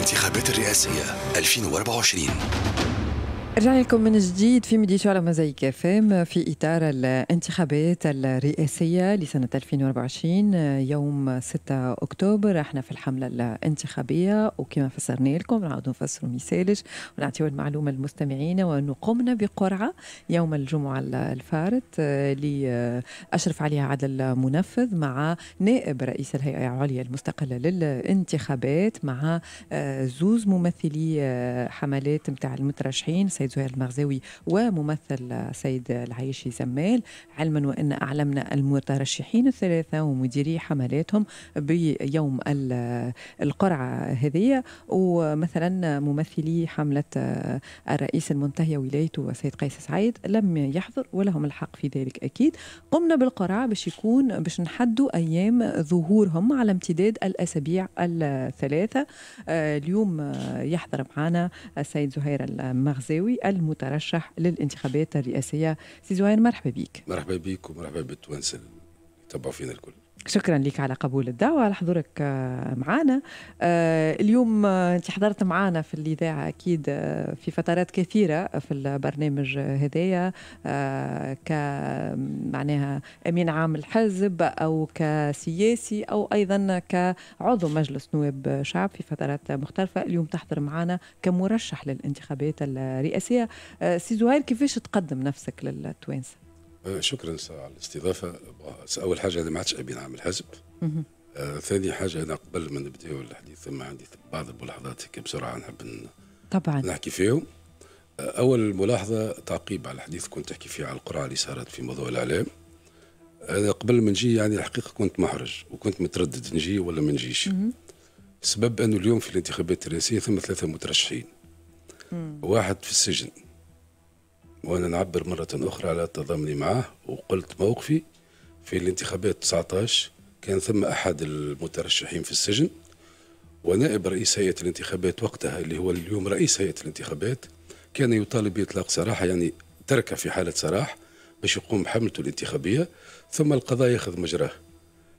الانتخابات الرئاسية 2024 رجعنا لكم من جديد في ميديتو على مزايك اف في اطار الانتخابات الرئاسيه لسنه 2024 يوم 6 اكتوبر احنا في الحمله الانتخابيه وكما فسرنا لكم نعاود نفسروا ميسالش ونعطيو المعلومه للمستمعين وانه قمنا بقرعه يوم الجمعه الفارت اللي آه، اشرف عليها عدل المنفذ مع نائب رئيس الهيئه العليا المستقله للانتخابات مع آه، زوز ممثلي آه، حملات نتاع المترشحين سيد السيد زهير المغزاوي وممثل السيد العيشي زمال علما وان اعلمنا المترشحين الثلاثه ومديري حملاتهم بيوم القرعه هذه ومثلا ممثلي حمله الرئيس المنتهيه ولايته السيد قيس سعيد لم يحضر ولهم الحق في ذلك اكيد قمنا بالقرعه باش يكون باش نحدوا ايام ظهورهم على امتداد الاسابيع الثلاثه آه، اليوم يحضر معنا السيد زهير المغزاوي المترشح للانتخابات الرئاسية سي زهير مرحبا بك مرحبا بك ومرحبا بالتوانسة يتبعوا فينا الكل شكرا لك على قبول الدعوة على حضورك آه، معنا آه، اليوم آه، أنت حضرت معنا في الإذاعة أكيد في فترات كثيرة في البرنامج هدايا كمعناها أمين عام الحزب أو كسياسي أو أيضا كعضو مجلس نواب شعب في فترات مختلفة اليوم تحضر معنا كمرشح للانتخابات الرئاسية سي زهير كيفاش تقدم نفسك للتوانسة آه، شكرا على الاستضافه اول حاجه انا ما عادش ابي نعمل حزب آه، ثاني حاجه انا قبل ما نبداو الحديث ثم عندي بعض الملاحظات هيك بسرعه نحب طبعا نحكي فيهم آه، اول ملاحظه تعقيب على الحديث كنت تحكي فيه على القرعه اللي صارت في موضوع الاعلام انا قبل ما نجي يعني الحقيقه كنت محرج وكنت متردد نجي ولا ما نجيش السبب انه اليوم في الانتخابات الرئاسيه ثم ثلاثه مترشحين واحد في السجن وانا نعبر مره اخرى على تضامني معاه وقلت موقفي في الانتخابات 19 كان ثم احد المترشحين في السجن ونائب رئيس هيئه الانتخابات وقتها اللي هو اليوم رئيس هيئه الانتخابات كان يطالب باطلاق سراحه يعني تركه في حاله سراح باش يقوم بحملته الانتخابيه ثم القضاء ياخذ مجراه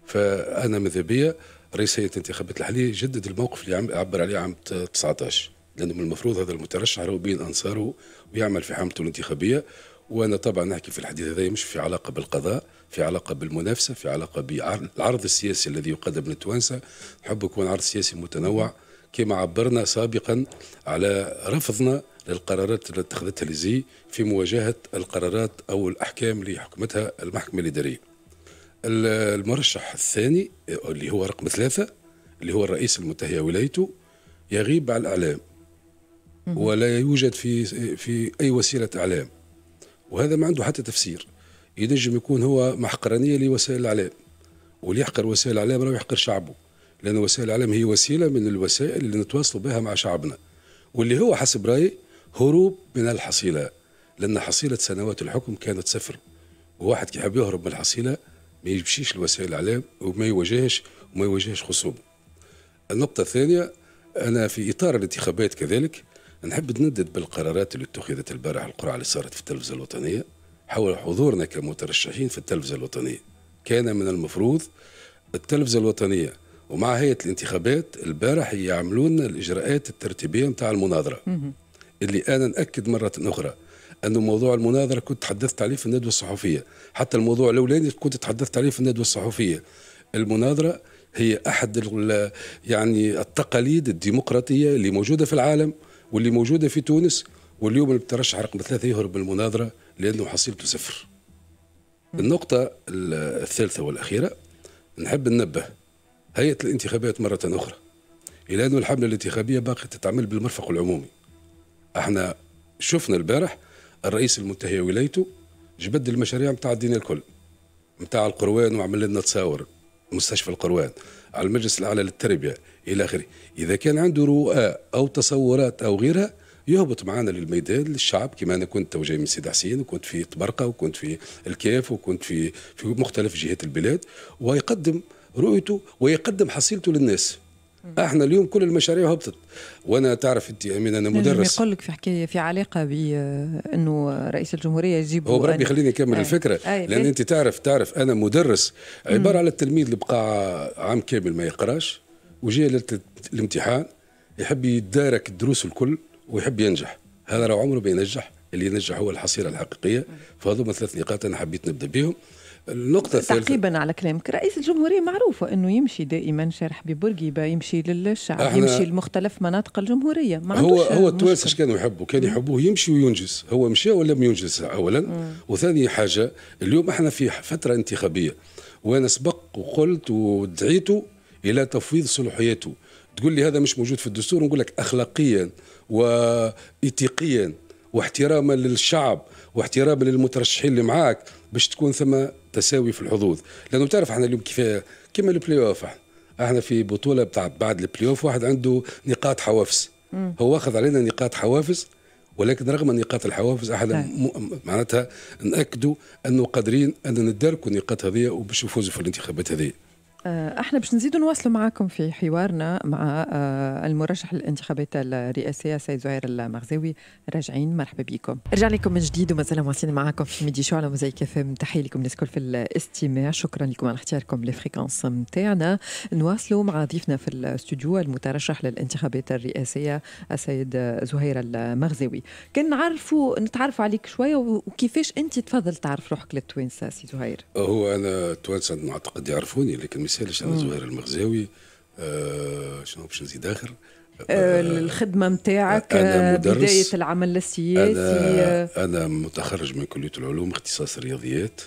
فانا ماذا بيا رئيس هيئه الانتخابات الحاليه جدد الموقف اللي عبر عليه عام 19 لانه من المفروض هذا المترشح راهو بين انصاره ويعمل في حملته الانتخابيه وانا طبعا نحكي في الحديث هذا مش في علاقه بالقضاء في علاقه بالمنافسه في علاقه بالعرض السياسي الذي يقدم للتوانسه نحب يكون عرض سياسي متنوع كما عبرنا سابقا على رفضنا للقرارات التي اتخذتها ليزي في مواجهه القرارات او الاحكام اللي حكمتها المحكمه الاداريه. المرشح الثاني اللي هو رقم ثلاثه اللي هو الرئيس المنتهي ولايته يغيب على الاعلام ولا يوجد في في اي وسيله اعلام وهذا ما عنده حتى تفسير ينجم يكون هو محقرانيه لوسائل الاعلام واللي يحقر وسائل الاعلام راه يحقر شعبه لان وسائل الاعلام هي وسيله من الوسائل اللي نتواصلوا بها مع شعبنا واللي هو حسب رايي هروب من الحصيله لان حصيله سنوات الحكم كانت صفر وواحد كي يحب يهرب من الحصيله ما يمشيش لوسائل الاعلام وما يواجهش وما يواجهش خصومه النقطه الثانيه انا في اطار الانتخابات كذلك نحب ندد بالقرارات اللي اتخذت البارح القرعه اللي صارت في التلفزه الوطنيه حول حضورنا كمترشحين في التلفزه الوطنيه كان من المفروض التلفزه الوطنيه ومع هيئه الانتخابات البارح يعملون الاجراءات الترتيبيه نتاع المناظره اللي انا ناكد مره اخرى انه موضوع المناظره كنت تحدثت عليه في الندوه الصحفيه حتى الموضوع الاولاني كنت تحدثت عليه في الندوه الصحفيه المناظره هي احد يعني التقاليد الديمقراطيه اللي موجوده في العالم واللي موجوده في تونس واليوم المترشح رقم ثلاثه يهرب من المناظره لانه حصيلته صفر. النقطه الثالثه والاخيره نحب ننبه هيئه الانتخابات مره اخرى الى انه الحمله الانتخابيه باقي تتعمل بالمرفق العمومي. احنا شفنا البارح الرئيس المنتهي ولايته جبد المشاريع نتاع الدين الكل نتاع القروان وعمل لنا تصاور مستشفى القروان على المجلس الأعلى للتربية إلى آخره إذا كان عنده رؤى أو تصورات أو غيرها يهبط معنا للميدان للشعب كما انا كنت جاي من سيد حسين وكنت في طبرقه وكنت في الكاف وكنت في في مختلف جهات البلاد ويقدم رؤيته ويقدم حصيلته للناس احنا اليوم كل المشاريع هبطت وانا تعرف انت امين انا مدرس يقول لك في حكايه في علاقه بانه آه، رئيس الجمهوريه يجيب هو بربي خليني اكمل أي. الفكره أي. لان انت تعرف تعرف انا مدرس عباره على التلميذ اللي بقى عام كامل ما يقراش وجاء للامتحان يحب يدارك الدروس الكل ويحب ينجح هذا راه عمره بينجح اللي ينجح هو الحصيله الحقيقيه فهذوما ثلاث نقاط انا حبيت نبدا بهم النقطة تعقيبا على كلامك رئيس الجمهورية معروفة أنه يمشي دائما شارح ببورقيبة يمشي للشعب يمشي لمختلف مناطق الجمهورية ما هو هو التوانسة إيش كانوا يحبوا كان يحبوه يمشي وينجز هو مشى ولم ينجز أولا مم. وثاني حاجة اليوم احنا في فترة انتخابية وأنا سبق وقلت ودعيت إلى تفويض صلاحياته تقول لي هذا مش موجود في الدستور نقول لك أخلاقيا وإيتيقيا واحتراما للشعب واحتراما للمترشحين اللي معاك باش تكون ثم تساوي في الحظوظ لانه تعرف احنا اليوم كيف كيما البلاي اوف احنا في بطوله بتاع بعد البلاي اوف واحد عنده نقاط حوافز هو اخذ علينا نقاط حوافز ولكن رغم نقاط الحوافز احنا طيب. م... معناتها ناكدوا انه قادرين ان نتداركوا النقاط هذه وباش نفوزوا في الانتخابات هذه آه، احنا باش نزيدوا نواصلوا معاكم في حوارنا مع آه، المرشح للانتخابات الرئاسيه سيد زهير المغزاوي راجعين مرحبا بكم رجعنا لكم من جديد ومازال مواصلين معاكم في ميدي شو على مزيك فم تحيه لكم الناس في الاستماع شكرا لكم على اختياركم لفريكونس نتاعنا نواصلوا مع ضيفنا في الاستوديو المترشح للانتخابات الرئاسيه السيد زهير المغزاوي كان نعرفوا نتعرفوا عليك شويه وكيفاش انت تفضل تعرف روحك للتوانسه سي زهير هو انا التوانسه نعتقد يعرفوني لكن رساله شنو زهير المغزاوي آه شنو باش نزيد اخر آه، الخدمه نتاعك آه، بدايه العمل السياسي أنا, آه. انا متخرج من كليه العلوم اختصاص الرياضيات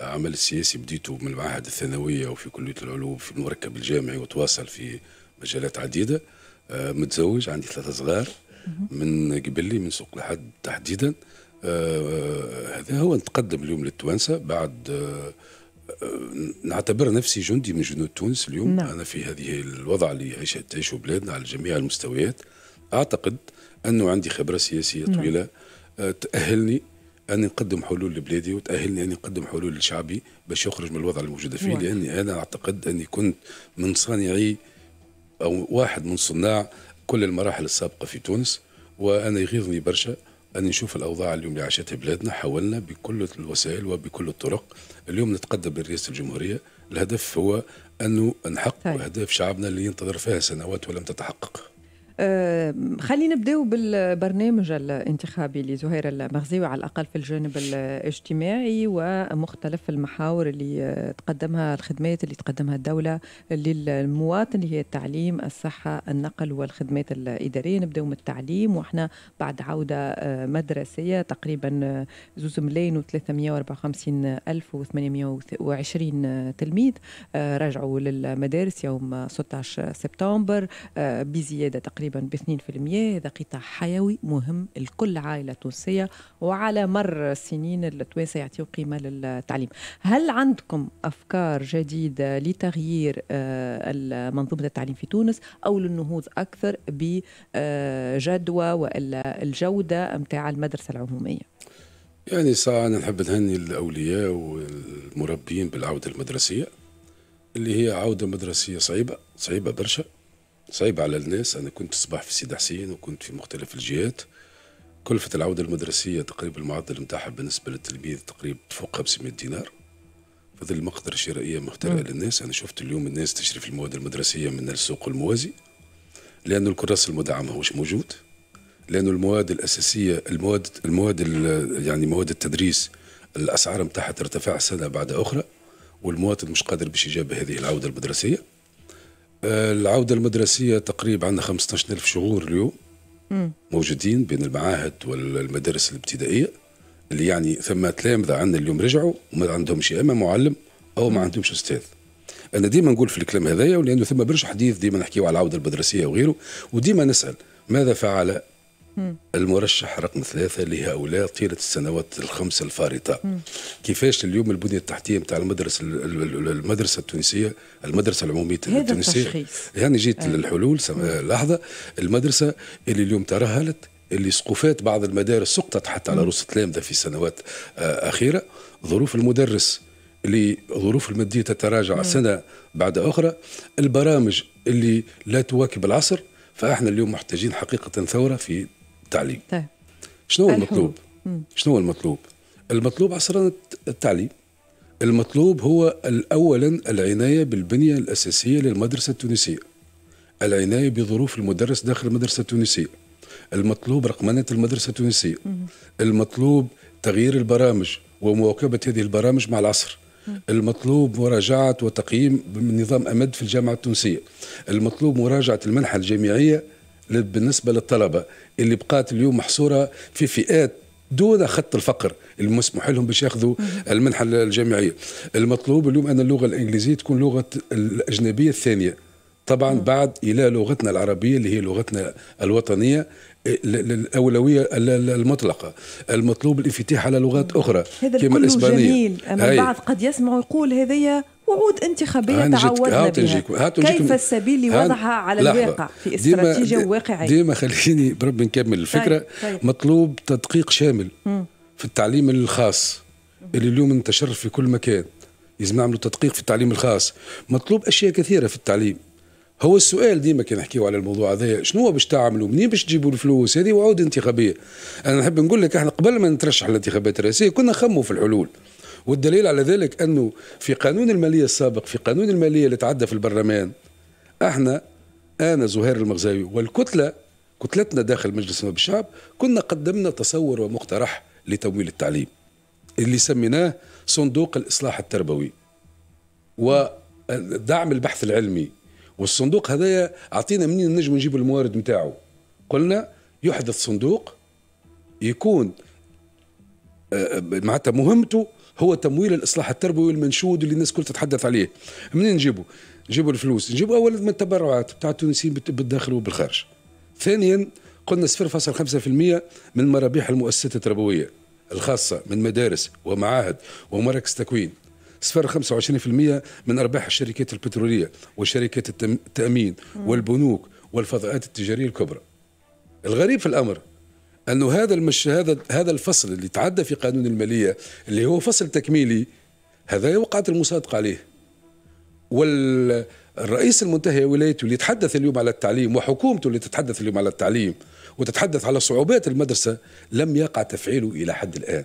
عمل السياسي بديته من المعهد الثانويه وفي كليه العلوم في المركب الجامعي وتواصل في مجالات عديده متزوج عندي ثلاثه صغار من قبلي من سوق لحد تحديدا هذا هو نتقدم اليوم للتوانسه بعد أه، نعتبر نفسي جندي من جنود تونس اليوم نعم. أنا في هذه الوضع اللي تعيشه بلادنا على جميع المستويات أعتقد أنه عندي خبرة سياسية نعم. طويلة نعم. تأهلني أني نقدم حلول لبلادي وتأهلني أني نقدم حلول لشعبي باش يخرج من الوضع الموجود فيه واحد. لأني أنا أعتقد أني كنت من صانعي أو واحد من صناع كل المراحل السابقة في تونس وأنا يغيظني برشا أن نشوف الأوضاع اليوم اللي عاشتها بلادنا حاولنا بكل الوسائل وبكل الطرق اليوم نتقدم برئاسة الجمهورية الهدف هو أنه نحقق طيب. أهداف شعبنا اللي ينتظر فيها سنوات ولم تتحقق خلينا نبداو بالبرنامج الانتخابي لزهير المغزيوي على الاقل في الجانب الاجتماعي ومختلف المحاور اللي تقدمها الخدمات اللي تقدمها الدوله للمواطن اللي هي التعليم الصحه النقل والخدمات الاداريه نبداو من التعليم واحنا بعد عوده أه، مدرسيه تقريبا أه، زوز ملايين و354 الف و820 تلميذ أه، رجعوا للمدارس يوم 16 سبتمبر بزياده تقريبا تقريبا ب 2% هذا قطاع حيوي مهم لكل عائلة تونسية وعلى مر السنين التوانسة يعطيو قيمة للتعليم هل عندكم أفكار جديدة لتغيير آه، منظومة التعليم في تونس أو للنهوض أكثر بجدوى وإلا الجودة متاع المدرسة العمومية يعني ساعة أنا نحب نهني الأولياء والمربين بالعودة المدرسية اللي هي عودة مدرسية صعيبة صعيبة برشا صعيب على الناس أنا كنت صباح في سيد حسين وكنت في مختلف الجهات كلفة العودة المدرسية تقريبا المعدل نتاعها بالنسبة للتلميذ تقريبا تفوق 500 دينار فذي المقدرة الشرائية مخترعة للناس أنا شفت اليوم الناس تشري في المواد المدرسية من السوق الموازي لأن الكراس المدعمة ماهوش موجود لأن المواد الأساسية المواد المواد يعني مواد التدريس الأسعار نتاعها ترتفع سنة بعد أخرى والمواطن مش قادر باش يجاب هذه العودة المدرسية العودة المدرسية تقريبا عندنا 15 ألف شغور اليوم موجودين بين المعاهد والمدارس الابتدائية اللي يعني ثم تلامذة عندنا اليوم رجعوا وما عندهمش يا إما معلم أو ما عندهمش أستاذ أنا ديما نقول في الكلام هذايا ولأنه ثم برشا حديث ديما نحكيو على العودة المدرسية وغيره وديما نسأل ماذا فعل المرشح رقم ثلاثة لهؤلاء طيلة السنوات الخمسة الفارطة كيفاش اليوم البنية التحتية نتاع المدرسة المدرسة التونسية المدرسة العمومية التونسية يعني جيت آه. للحلول آه، لحظة المدرسة اللي اليوم ترهلت اللي سقوفات بعض المدارس سقطت حتى على رؤوس التلامذة في سنوات آه، أخيرة ظروف المدرس اللي ظروف المادية تتراجع مم. سنة بعد أخرى البرامج اللي لا تواكب العصر فاحنا اليوم محتاجين حقيقة ثورة في التعليم طيب. شنو هو المطلوب؟ شنو هو المطلوب؟ المطلوب عصرا التعليم المطلوب هو اولا العنايه بالبنيه الاساسيه للمدرسه التونسيه العنايه بظروف المدرس داخل المدرسه التونسيه المطلوب رقمنه المدرسه التونسيه المطلوب تغيير البرامج ومواكبه هذه البرامج مع العصر المطلوب مراجعة وتقييم نظام أمد في الجامعة التونسية المطلوب مراجعة المنحة الجامعية بالنسبه للطلبه اللي بقات اليوم محصوره في فئات دون خط الفقر اللي مسموح لهم باش ياخذوا المنحه الجامعيه المطلوب اليوم ان اللغه الانجليزيه تكون لغه الاجنبيه الثانيه طبعا بعد الى لغتنا العربيه اللي هي لغتنا الوطنيه الاولويه المطلقه المطلوب الانفتاح على لغات اخرى هذا كما الاسبانيه جميل اما البعض قد يسمع ويقول هذايا وعود انتخابية تعودنا بها كيف السبيل لوضعها على الواقع في استراتيجية ديما واقعية ديما خليني بربي نكمل طيب، الفكرة طيب. طيب. مطلوب تدقيق شامل م. في التعليم الخاص اللي اليوم انتشر في كل مكان لازم نعملوا تدقيق في التعليم الخاص مطلوب اشياء كثيره في التعليم هو السؤال ديما كي نحكيو على الموضوع هذا شنو باش تعملوا منين باش تجيبوا الفلوس هذه وعود انتخابيه انا نحب نقول لك احنا قبل ما نترشح الانتخابات الرئاسيه كنا نخموا في الحلول والدليل على ذلك أنه في قانون المالية السابق في قانون المالية اللي تعدى في البرلمان احنا أنا زهير المغزاوي والكتلة كتلتنا داخل مجلس نواب الشعب كنا قدمنا تصور ومقترح لتمويل التعليم اللي سميناه صندوق الإصلاح التربوي ودعم البحث العلمي والصندوق هذايا أعطينا منين نجم نجيب الموارد نتاعو قلنا يحدث صندوق يكون آه، معناتها مهمته هو تمويل الاصلاح التربوي المنشود اللي الناس كل تتحدث عليه منين نجيبه نجيبوا الفلوس نجيبوا اولا من التبرعات بتاع التونسيين بالداخل وبالخارج ثانيا قلنا 0.5% من مرابيح المؤسسات التربويه الخاصه من مدارس ومعاهد ومراكز تكوين 0.25% من أرباح الشركات البترولية وشركات التأمين والبنوك والفضاءات التجارية الكبرى الغريب في الأمر انه هذا المش هذا هذا الفصل اللي تعدى في قانون الماليه اللي هو فصل تكميلي هذا وقعت المصادقه عليه والرئيس المنتهي ولايته اللي يتحدث اليوم على التعليم وحكومته اللي تتحدث اليوم على التعليم وتتحدث على صعوبات المدرسه لم يقع تفعيله الى حد الان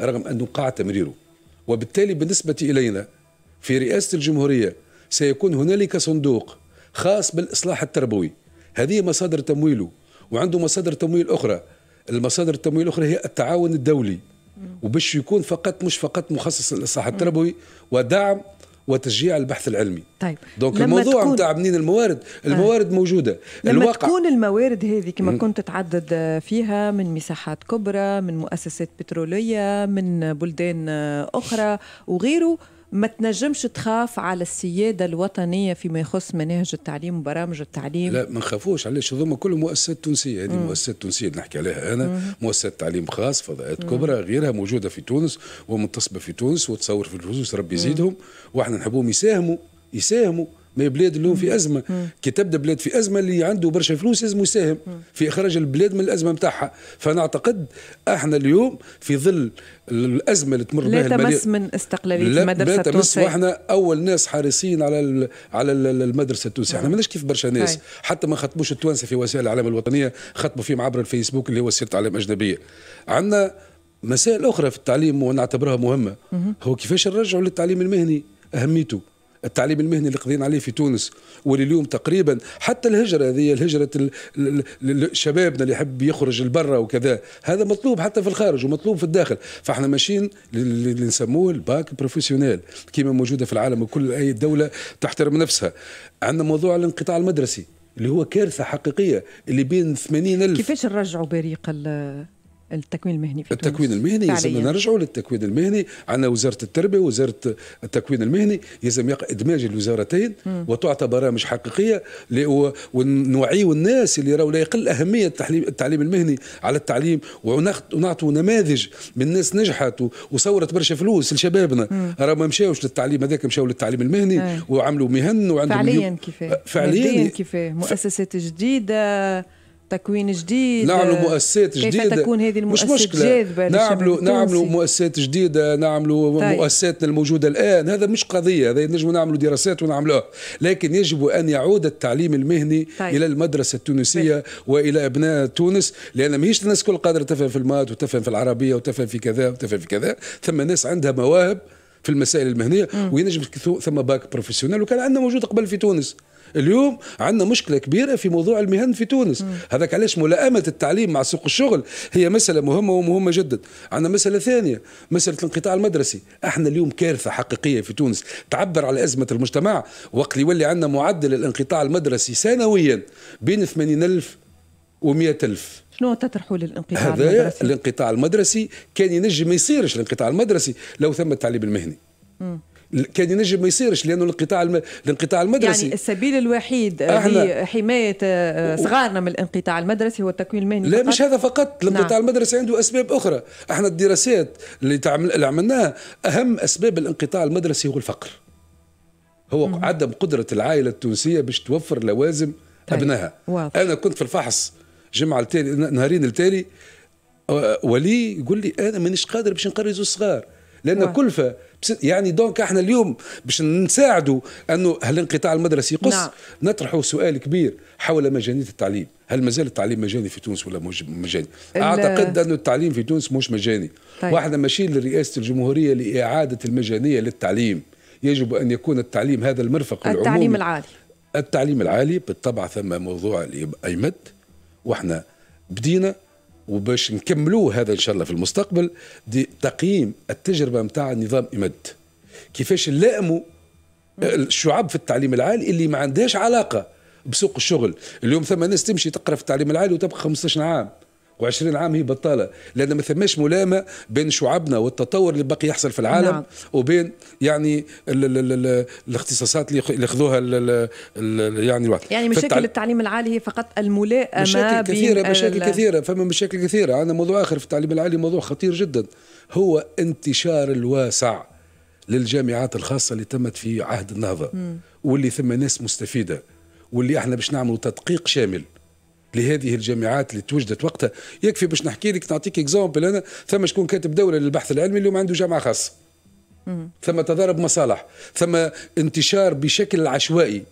رغم انه قاع تمريره وبالتالي بالنسبه الينا في رئاسه الجمهوريه سيكون هنالك صندوق خاص بالاصلاح التربوي هذه مصادر تمويله وعنده مصادر تمويل اخرى المصادر التمويل الاخرى هي التعاون الدولي وباش يكون فقط مش فقط مخصص للاصلاح التربوي ودعم وتشجيع البحث العلمي طيب دونك الموضوع نتاع تكون... منين الموارد آه. الموارد آه. موجوده لما الواقع... تكون الموارد هذه كما كنت تعدد فيها من مساحات كبرى من مؤسسات بتروليه من بلدان اخرى وغيره ما تنجمش تخاف على السيادة الوطنية فيما يخص مناهج التعليم وبرامج التعليم لا ما نخافوش علاش هذوما كل مؤسسات تونسية هذه مؤسسات تونسية نحكي عليها أنا مؤسسات تعليم خاص فضاءات كبرى غيرها موجودة في تونس ومنتصبة في تونس وتصور في الفلوس ربي يزيدهم وإحنا نحبهم يساهموا يساهموا ما بلاد اليوم في ازمه كي تبدا بلاد في ازمه اللي عنده برشا فلوس لازم يساهم في اخراج البلاد من الازمه نتاعها فنعتقد احنا اليوم في ظل الازمه اللي تمر بها لا تمس من استقلاليه المدرسه لا تمس واحنا اول ناس حريصين على على المدرسه التونسيه احنا ماناش كيف برشا ناس هاي. حتى ما خطبوش التوانسه في وسائل الاعلام الوطنيه خطبوا فيهم عبر الفيسبوك اللي هو سيره اعلام اجنبيه عندنا مسائل اخرى في التعليم ونعتبرها مهمه مم. هو كيفاش نرجعوا للتعليم المهني اهميته التعليم المهني اللي قضينا عليه في تونس واللي اليوم تقريبا حتى الهجره هذه الهجره شبابنا اللي يحب يخرج لبرا وكذا هذا مطلوب حتى في الخارج ومطلوب في الداخل فاحنا ماشيين اللي نسموه الباك بروفيسيونيل كيما موجوده في العالم وكل اي دوله تحترم نفسها عندنا موضوع الانقطاع المدرسي اللي هو كارثه حقيقيه اللي بين 80 الف كيفاش نرجعوا بريق التكوين المهني في التكوين تونس. المهني يلزمنا نرجعوا للتكوين المهني عندنا وزاره التربيه وزاره التكوين المهني يلزم ادماج الوزارتين وتعطى برامج حقيقيه ونوعيو الناس اللي راهو لا يقل اهميه التعليم, التعليم المهني على التعليم ونعطوا نماذج من ناس نجحت وصورت برشا فلوس لشبابنا راه ما مشاوش للتعليم هذاك مشاو للتعليم المهني أي. وعملوا مهن وعندهم فعليا كيفاه فعليا كيفاه مؤسسات جديده تكوين جديد نعملوا آه، مؤسسات جديده كيف تكون هذه المؤسسات مش مشكلة. جاذبه نعملوا نعملوا مؤسسات جديده نعملوا طيب. مؤسساتنا الموجوده الان هذا مش قضيه هذا نجم نعملوا دراسات ونعملوها لكن يجب ان يعود التعليم المهني طيب. الى المدرسه التونسيه طيب. والى ابناء تونس لان ماهيش الناس كل قادره تفهم في المات وتفهم في العربيه وتفهم في كذا وتفهم في كذا ثم ناس عندها مواهب في المسائل المهنيه وينجم ثم باك بروفيسيونيل وكان عندنا موجود قبل في تونس اليوم عندنا مشكله كبيره في موضوع المهن في تونس هذاك علاش ملائمه التعليم مع سوق الشغل هي مساله مهمه ومهمه جدا عندنا مساله ثانيه مساله الانقطاع المدرسي احنا اليوم كارثه حقيقيه في تونس تعبر على ازمه المجتمع وقت يولي عندنا معدل الانقطاع المدرسي سنويا بين 80000 و100000 شنو تطرحوا للانقطاع هذا المدرسي؟ الانقطاع المدرسي كان ينجم ما يصيرش الانقطاع المدرسي لو ثم التعليم المهني. كان ينجم ما يصيرش لانه الانقطاع الم... الانقطاع المدرسي يعني السبيل الوحيد آه، لحمايه آه، صغارنا من الانقطاع المدرسي هو التكوين المهني لا فقط. مش هذا فقط نعم. الانقطاع نعم. المدرسي عنده اسباب اخرى احنا الدراسات اللي, تعمل... اللي عملناها اهم اسباب الانقطاع المدرسي هو الفقر هو مم. عدم قدره العائله التونسيه باش توفر لوازم طيب. ابنائها انا كنت في الفحص جمعه التالي نهارين التالي آه، ولي يقول لي انا مانيش قادر باش نقري زوج صغار لان واه. نعم. كلفه يعني دونك احنا اليوم باش نساعدوا انه هل انقطاع المدرسي يقص نعم. نطرحوا سؤال كبير حول مجانيه التعليم هل مازال التعليم مجاني في تونس ولا مش مجاني اعتقد انه التعليم في تونس مش مجاني طيب. واحنا ماشيين لرئاسه الجمهوريه لاعاده المجانيه للتعليم يجب ان يكون التعليم هذا المرفق العمومي التعليم العالي التعليم العالي بالطبع ثم موضوع الايمد واحنا بدينا وباش نكملوه هذا ان شاء الله في المستقبل دي تقييم التجربه نتاع نظام امد كيفاش نلائموا الشعب في التعليم العالي اللي ما عندهاش علاقه بسوق الشغل اليوم ثم ناس تمشي تقرا في التعليم العالي وتبقى 15 عام و20 عام هي بطاله لان ما ثماش ملامه بين شعبنا والتطور اللي باقي يحصل في العالم نعم. وبين يعني الـ الـ الـ الاختصاصات اللي ياخذوها يعني الوقت يعني مشاكل التعليم العالي هي فقط الملائمه مشاكل كثيره مشاكل كثيره فما مشاكل كثيره انا موضوع اخر في التعليم العالي موضوع خطير جدا هو انتشار الواسع للجامعات الخاصه اللي تمت في عهد النهضه م. واللي ثم ناس مستفيده واللي احنا باش نعملوا تدقيق شامل لهذه الجامعات اللي توجدت وقتها يكفي باش نحكي لك نعطيك اكزامبل انا ثم شكون كاتب دوله للبحث العلمي اليوم عنده جامعه خاصه ثم تضارب مصالح ثم انتشار بشكل عشوائي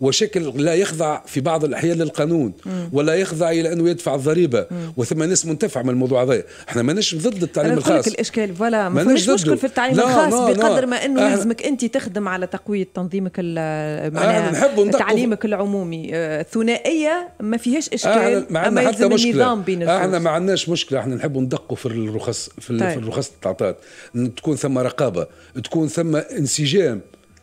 وشكل لا يخضع في بعض الاحيان للقانون مم. ولا يخضع الى انه يدفع الضريبه وثم ناس منتفعه من الموضوع هذا احنا ماناش ضد التعليم الخاص الاشكال فوالا ما فيش مشكل في التعليم لا الخاص لا بقدر لا ما انه أه يلزمك انت تخدم على تقويه تنظيمك معناها أه تعليمك العمومي الثنائيه آه، ما فيهاش اشكال أه ما حتى مشكله بين احنا ما عندناش مشكله احنا نحب ندقوا في الرخص في, طيب. في الرخص التعطات تكون ثم رقابه تكون ثم انسجام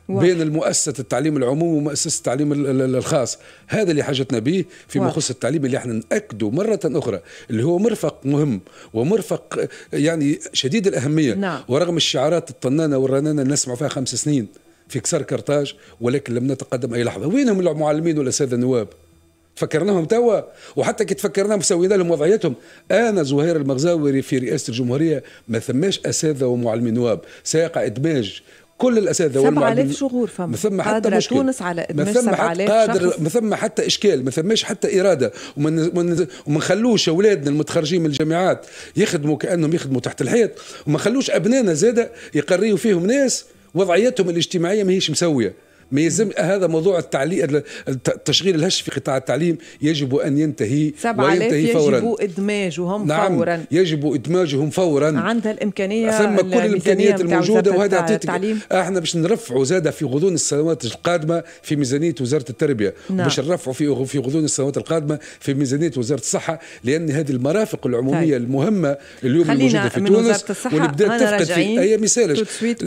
بين المؤسسة التعليم العموم ومؤسسة التعليم الخاص هذا اللي حاجتنا به فيما يخص التعليم اللي احنا نأكده مرة أخرى اللي هو مرفق مهم ومرفق يعني شديد الأهمية نعم. ورغم الشعارات الطنانة والرنانة اللي نسمع فيها خمس سنين في كسر كرتاج ولكن لم نتقدم أي لحظة وينهم المعلمين والأساتذة النواب فكرناهم توا وحتى كي تفكرناهم سوينا لهم وضعيتهم انا زهير المغزاوري في رئاسه الجمهوريه ما ثماش اساتذه ومعلمين نواب سيقع ادماج كل الاساتذه 7000 شغور فما ثم حتى مشكل تونس على ما ثم حتى قادر ما ثم حتى اشكال ما ثماش حتى اراده وما نخلوش اولادنا المتخرجين من الجامعات يخدموا كانهم يخدموا تحت الحيط وما نخلوش ابنائنا زاده يقريوا فيهم ناس وضعيتهم الاجتماعيه ماهيش مسويه ما يلزم هذا موضوع التعليق التشغيل الهش في قطاع التعليم يجب ان ينتهي وينتهي فورا يجب ادماجهم نعم فورا يجب ادماجهم فورا عندها الامكانيه ثم كل الامكانيات الموجوده وهذا يعطيك احنا باش نرفعوا زاد في غضون السنوات القادمه في ميزانيه وزاره التربيه نعم. باش نرفعوا في في غضون السنوات القادمه في ميزانيه وزاره الصحه لان هذه المرافق العموميه طيب. المهمه اليوم الموجوده في تونس واللي بدات تفقد في هي مثال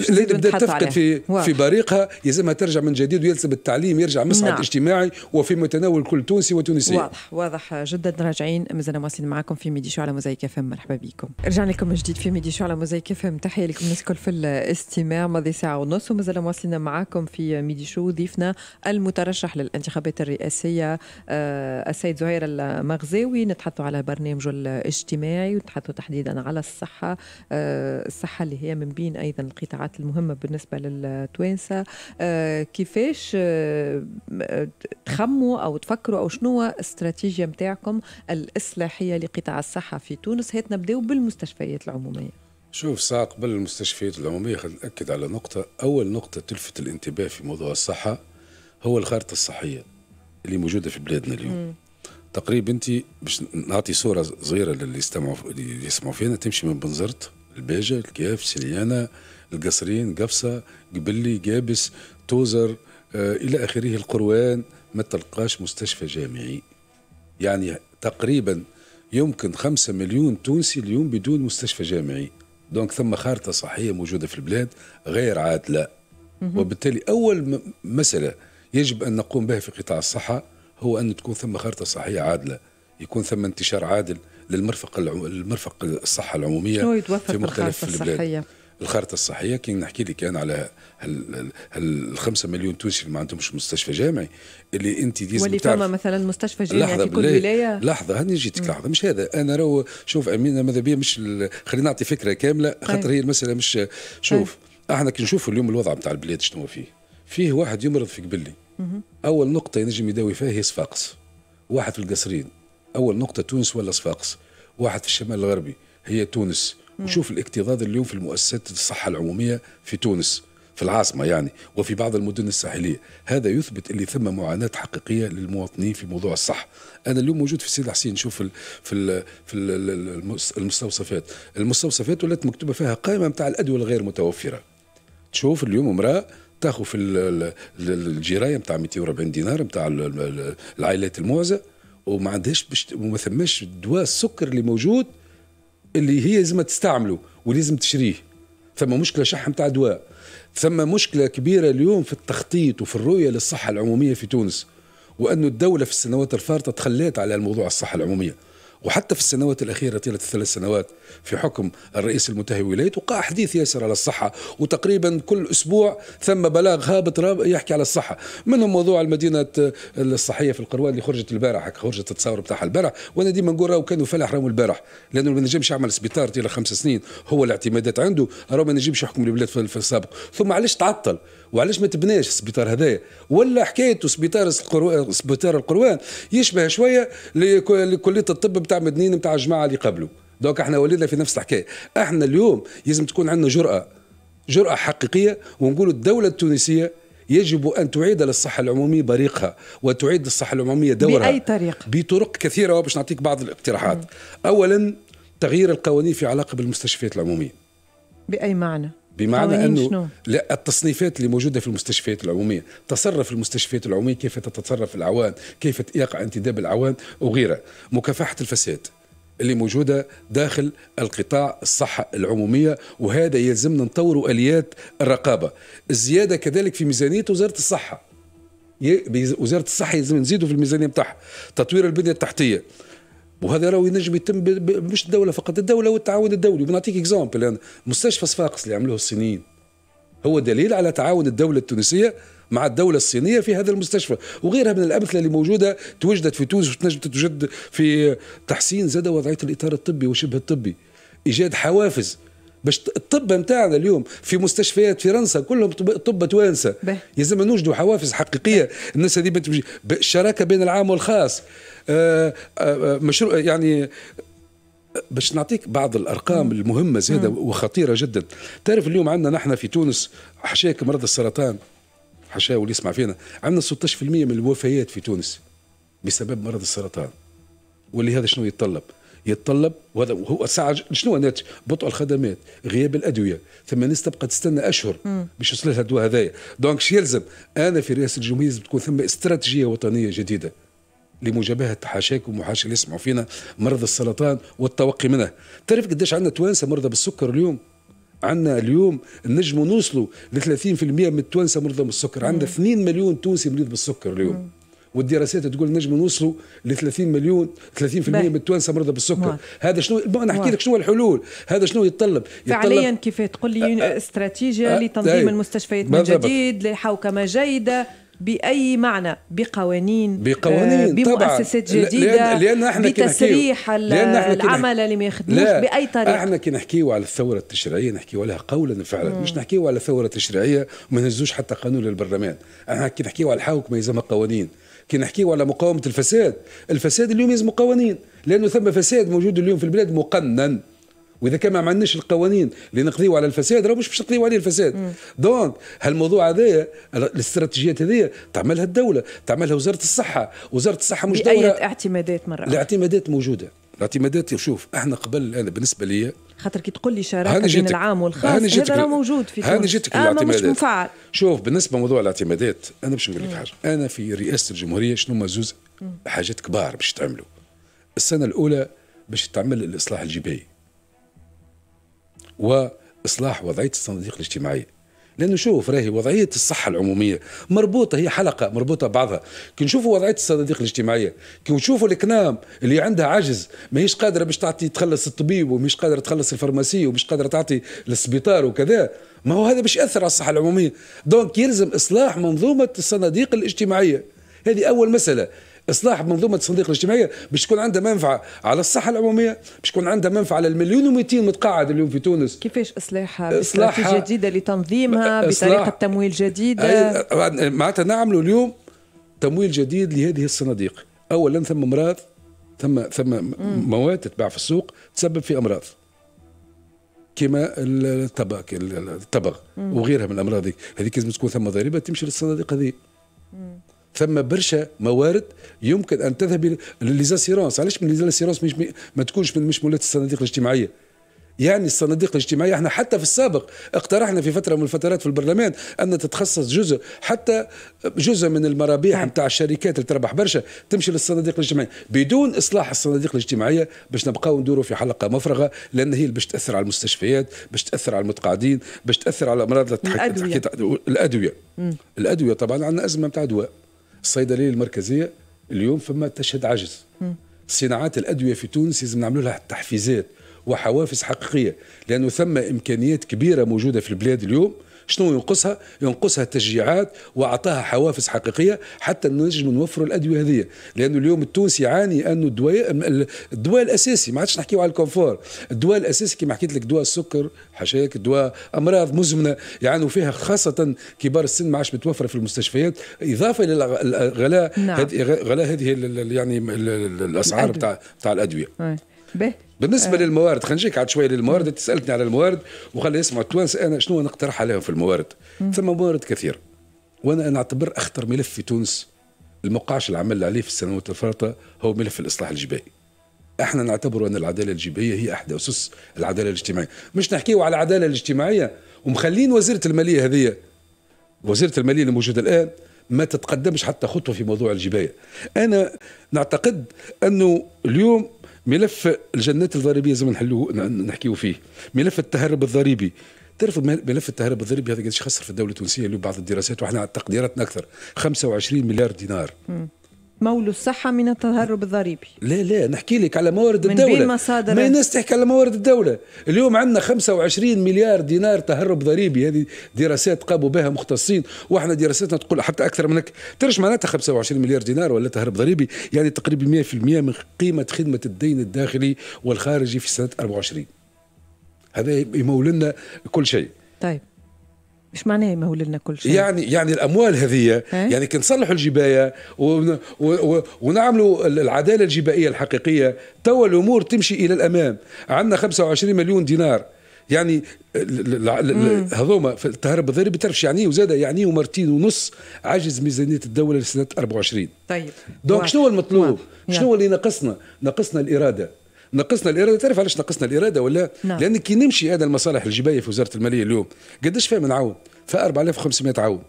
اللي بدات تفقد في في بريقها يلزمها ترجع من من جديد ويلزم التعليم يرجع مصعد نعم. اجتماعي وفي متناول كل تونسي وتونسي واضح واضح جدا راجعين مازلنا مواصلين معكم في ميدي شو على مزيكا فم مرحبا بكم رجعنا لكم من جديد في ميدي شو على مزيكا فم تحيه لكم الناس الكل في الاستماع ماضي ساعه ونص ومازال مواصلين معكم في ميدي شو ضيفنا المترشح للانتخابات الرئاسيه آه، السيد زهير المغزاوي نتحدث على برنامجه الاجتماعي ونتحدث تحديدا على الصحه آه، الصحه اللي هي من بين ايضا القطاعات المهمه بالنسبه للتوانسه آه، كيفاش آه، تخموا او تفكروا او شنو الاستراتيجيه نتاعكم الاصلاحيه لقطاع الصحه في تونس هات نبداو بالمستشفيات العموميه شوف ساعة قبل المستشفيات العمومية خلينا نأكد على نقطة أول نقطة تلفت الانتباه في موضوع الصحة هو الخارطة الصحية اللي موجودة في بلادنا اليوم م. تقريبا أنت باش نعطي صورة صغيرة للي يستمعوا اللي يسمعوا فينا تمشي من بنزرت الباجة الكاف سليانة القصرين قفصة قبلي قابس توزر آه، إلى آخره القروان ما تلقاش مستشفى جامعي يعني تقريبا يمكن خمسة مليون تونسي اليوم بدون مستشفى جامعي دونك ثم خارطة صحية موجودة في البلاد غير عادلة وبالتالي أول مسألة يجب أن نقوم بها في قطاع الصحة هو أن تكون ثم خارطة صحية عادلة يكون ثم انتشار عادل للمرفق العم... المرفق الصحة العمومية في مختلف البلاد الخارطه الصحيه كي نحكي لك انا على 5 مليون تونسي اللي ما عندهمش مستشفى جامعي اللي انت ديزل واللي فما مثلا مستشفى جامعي في كل ولايه لحظه هاني جيتك لحظه مش هذا انا رو شوف امينه ماذا بيا مش خلينا نعطي فكره كامله طيب. خاطر هي المساله مش شوف هاي. طيب. احنا كي نشوفوا اليوم الوضع نتاع البلاد شنو فيه فيه واحد يمرض في قبلي اول نقطه ينجم يداوي فيها هي صفاقس واحد في القصرين اول نقطه تونس ولا صفاقس واحد في الشمال الغربي هي تونس وشوف الاكتظاظ اليوم في المؤسسات الصحه العموميه في تونس في العاصمه يعني وفي بعض المدن الساحليه هذا يثبت اللي ثم معاناه حقيقيه للمواطنين في موضوع الصحه انا اليوم موجود في سيد حسين نشوف في الـ في الـ المستوصفات المستوصفات ولات مكتوبه فيها قائمه نتاع الادويه الغير متوفره تشوف اليوم امراه تاخذ في الجرايه نتاع 240 دينار نتاع العائلات المعزه وما عندهاش وما ثماش دواء السكر اللي موجود اللي هي لازم تستعمله ولازم تشريه ثم مشكله شح نتاع دواء ثم مشكله كبيره اليوم في التخطيط وفي الرؤيه للصحه العموميه في تونس وأن الدولة في السنوات الفارطة تخليت على الموضوع الصحة العمومية وحتى في السنوات الأخيرة طيلة الثلاث سنوات في حكم الرئيس المنتهي ولاية وقع حديث ياسر على الصحة وتقريبا كل أسبوع ثم بلاغ هابط يحكي على الصحة منهم موضوع المدينة الصحية في القروان اللي خرجت البارح خرجت التصاور بتاعها البارح وأنا ديما نقول راهو كانوا فلاح راهو البارح لأنه ما نجمش يعمل سبيطار طيلة خمس سنين هو الاعتمادات عنده راهو ما نجمش يحكم البلاد في السابق ثم علاش تعطل وعلاش ما تبناش السبيطار هذايا ولا حكايه سبيطار سبيطار القروان يشبه شويه لكليه الطب بتاع مدنين بتاع الجماعه اللي قبله دوك احنا ولينا في نفس الحكايه احنا اليوم لازم تكون عندنا جرأه جرأة حقيقية ونقول الدولة التونسية يجب أن تعيد للصحة العمومية بريقها وتعيد للصحة العمومية دورها بأي طريقة؟ بطرق كثيرة باش نعطيك بعض الاقتراحات أولا تغيير القوانين في علاقة بالمستشفيات العمومية بأي معنى؟ بمعنى انه لا التصنيفات اللي موجوده في المستشفيات العموميه، تصرف المستشفيات العموميه كيف تتصرف العوان، كيف يقع انتداب العوان وغيرها، مكافحه الفساد اللي موجوده داخل القطاع الصحه العموميه وهذا يلزمنا نطوروا اليات الرقابه، الزياده كذلك في ميزانيه وزاره الصحه. وزاره الصحه يلزم نزيدوا في الميزانيه بتاعها، تطوير البنيه التحتيه، وهذا راهو ينجم يتم مش الدوله فقط الدوله والتعاون الدولي بنعطيك اكزامبل يعني مستشفى صفاقس اللي عملوه الصينيين هو دليل على تعاون الدوله التونسيه مع الدولة الصينية في هذا المستشفى وغيرها من الأمثلة اللي موجودة توجدت في تونس وتنجم تتوجد في تحسين زاد وضعية الإطار الطبي وشبه الطبي إيجاد حوافز باش الطب نتاعنا اليوم في مستشفيات فرنسا كلهم طب توانسه يلزم نوجدوا حوافز حقيقيه الناس هذه الشراكه بين العام والخاص آه، آه، آه، مشروع يعني باش نعطيك بعض الارقام مم. المهمه زاده وخطيره جدا تعرف اليوم عندنا نحن في تونس حشاك مرض السرطان حشاه واللي يسمع فينا عندنا 16% من الوفيات في تونس بسبب مرض السرطان واللي هذا شنو يتطلب يتطلب وهذا هو ساعه شنو الناتج؟ بطء الخدمات، غياب الادويه، ثم ناس تبقى تستنى اشهر باش يوصل لها الدواء هذايا، دونك يلزم انا في رئاسه الجمهوريه لازم تكون ثم استراتيجيه وطنيه جديده لمجابهه حاشاكم وحاشا اللي يسمعوا فينا مرض السرطان والتوقي منه، تعرف قداش عندنا توانسه مرضى بالسكر اليوم؟ عندنا اليوم نجموا نوصلوا ل 30% من التوانسه مرضى بالسكر، عندنا 2 مليون تونسي مريض بالسكر اليوم. مم. والدراسات تقول نجم نوصلوا ل 30 مليون 30% من التوانسه مرضى بالسكر هذا شنو انا احكي لك شنو الحلول هذا شنو يتطلب, فعليا كيف تقول لي استراتيجيه لتنظيم طيب. المستشفيات من جديد لحوكمه جيده باي معنى بقوانين آه، بقوانين بمؤسسات طبعاً. جديده لأن, لأن احنا بتسريح لأن احنا العمل اللي ما يخدموش باي طريقه احنا كي نحكيو على الثوره التشريعيه نحكيو عليها قولا مم. مش نحكيو على الثوره التشريعيه وما نهزوش حتى قانون للبرلمان احنا كي نحكيو على الحوكمه يلزمها قوانين كي نحكي على مقاومه الفساد الفساد اليوم يلزم قوانين لانه ثم فساد موجود اليوم في البلاد مقنن واذا كان ما عندناش القوانين اللي نقضيو على الفساد راه مش باش نقضيو عليه الفساد دونك هالموضوع هذا الاستراتيجيات هذه تعملها الدوله تعملها وزاره الصحه وزاره الصحه مش دوله اعتمادات مره الاعتمادات موجوده الاعتمادات شوف احنا قبل انا بالنسبه لي خاطر كي تقول لي شراكه بين العام والخاص هذا راه موجود في تونس هاني آه الاعتمادات مش مفعل شوف بالنسبه لموضوع الاعتمادات انا باش نقول لك حاجه انا في رئاسه الجمهوريه شنو ما زوز حاجات كبار باش تعملوا السنه الاولى باش تعمل الاصلاح الجبائي واصلاح وضعيه الصناديق الاجتماعيه لانه شوف راهي وضعيه الصحه العموميه مربوطه هي حلقه مربوطه ببعضها كي نشوفوا وضعيه الصناديق الاجتماعيه كي نشوفوا الكنام اللي عندها عجز ماهيش قادره باش تعطي تخلص الطبيب ومش قادره تخلص الفرماسي ومش قادره تعطي للسبيطار وكذا ما هو هذا باش ياثر على الصحه العموميه دونك يلزم اصلاح منظومه الصناديق الاجتماعيه هذه اول مساله اصلاح منظومه الصندوق الاجتماعيه باش تكون عندها منفعه على الصحه العموميه باش تكون عندها منفعه على المليون و200 متقاعد اليوم في تونس كيفاش اصلاحها اصلاحها جديده لتنظيمها بطريقه تمويل جديده معناتها نعملوا اليوم تمويل جديد لهذه الصناديق اولا ثم امراض ثم ثم مواد تتباع في السوق تسبب في امراض كما الطبق الطبق وغيرها من الامراض هذيك لازم تكون ثم ضريبه تمشي للصناديق هذه ثم برشا موارد يمكن ان تذهب لليزاسيرونس علاش من ليزاسيرونس مش ما تكونش من مش مولات الصناديق الاجتماعيه يعني الصناديق الاجتماعيه احنا حتى في السابق اقترحنا في فتره من الفترات في البرلمان ان تتخصص جزء حتى جزء من المرابيح نتاع نعم. الشركات اللي تربح برشا تمشي للصناديق الاجتماعيه بدون اصلاح الصناديق الاجتماعيه باش نبقاو ندوروا في حلقه مفرغه لان هي باش تاثر على المستشفيات باش تاثر على المتقاعدين باش تاثر على الامراض الادويه الادويه, الأدوية طبعا عندنا ازمه نتاع دواء الصيدليه المركزيه اليوم فما تشهد عجز صناعات الادويه في تونس لازم نعملوا لها تحفيزات وحوافز حقيقيه لانه ثم امكانيات كبيره موجوده في البلاد اليوم شنو ينقصها ينقصها تشجيعات واعطاها حوافز حقيقيه حتى نجم نوفروا الادويه هذه لانه اليوم التونسي يعاني انه الدواء الدواء الاساسي ما عادش نحكيو على الكونفور الدواء الاساسي كما حكيت لك دواء السكر حشاك دواء امراض مزمنه يعانوا فيها خاصه كبار السن ما عادش متوفره في المستشفيات اضافه الى غلاء نعم. غلاء هذه يعني الاسعار بتاع بتاع الادويه بالنسبه آه. للموارد خلينا نجيك عاد شويه للموارد انت سالتني على الموارد وخلي يسمع التوانسه انا شنو نقترح عليهم في الموارد ثم موارد كثيره وانا نعتبر اخطر ملف في تونس العمل اللي عليه في السنوات الفارطه هو ملف الاصلاح الجبائي احنا نعتبر ان العداله الجبائيه هي احدى اسس العداله الاجتماعيه مش نحكيو على العداله الاجتماعيه ومخلين وزيره الماليه هذه وزيره الماليه اللي موجوده الان ما تتقدمش حتى خطوه في موضوع الجبايه انا نعتقد انه اليوم ملف الجنات الضريبيه لازم نحلو نحكيو فيه ملف التهرب الضريبي تعرف ملف التهرب الضريبي هذا قداش خسر في الدوله التونسيه اللي بعض الدراسات واحنا تقديراتنا اكثر 25 مليار دينار م. مولوا الصحة من التهرب الضريبي لا لا نحكي لك على موارد من الدولة من بين ما الناس تحكي على موارد الدولة اليوم عندنا 25 مليار دينار تهرب ضريبي هذه دراسات قاموا بها مختصين واحنا دراساتنا تقول حتى أكثر منك ترش معناتها 25 مليار دينار ولا تهرب ضريبي يعني تقريبا 100% من قيمة خدمة الدين الداخلي والخارجي في سنة 24 هذا يمول لنا كل شيء طيب مش معناه يمول لنا كل شيء يعني يعني الاموال هذه إيه؟ يعني كي نصلحوا الجبايه ونعملوا العداله الجبائيه الحقيقيه توا الامور تمشي الى الامام عندنا 25 مليون دينار يعني هذوما الضريبي الضريبه تعرفش يعني إيه؟ وزاد يعني إيه؟ ومرتين ونص عجز ميزانيه الدوله لسنه 24 طيب دونك شنو هو المطلوب؟ شنو اللي ناقصنا؟ ناقصنا الاراده نقصنا الاراده تعرف علاش نقصنا الاراده ولا نعم. لان كي نمشي هذا المصالح الجبايه في وزاره الماليه اليوم قداش فيها من عون فيها 4500 عون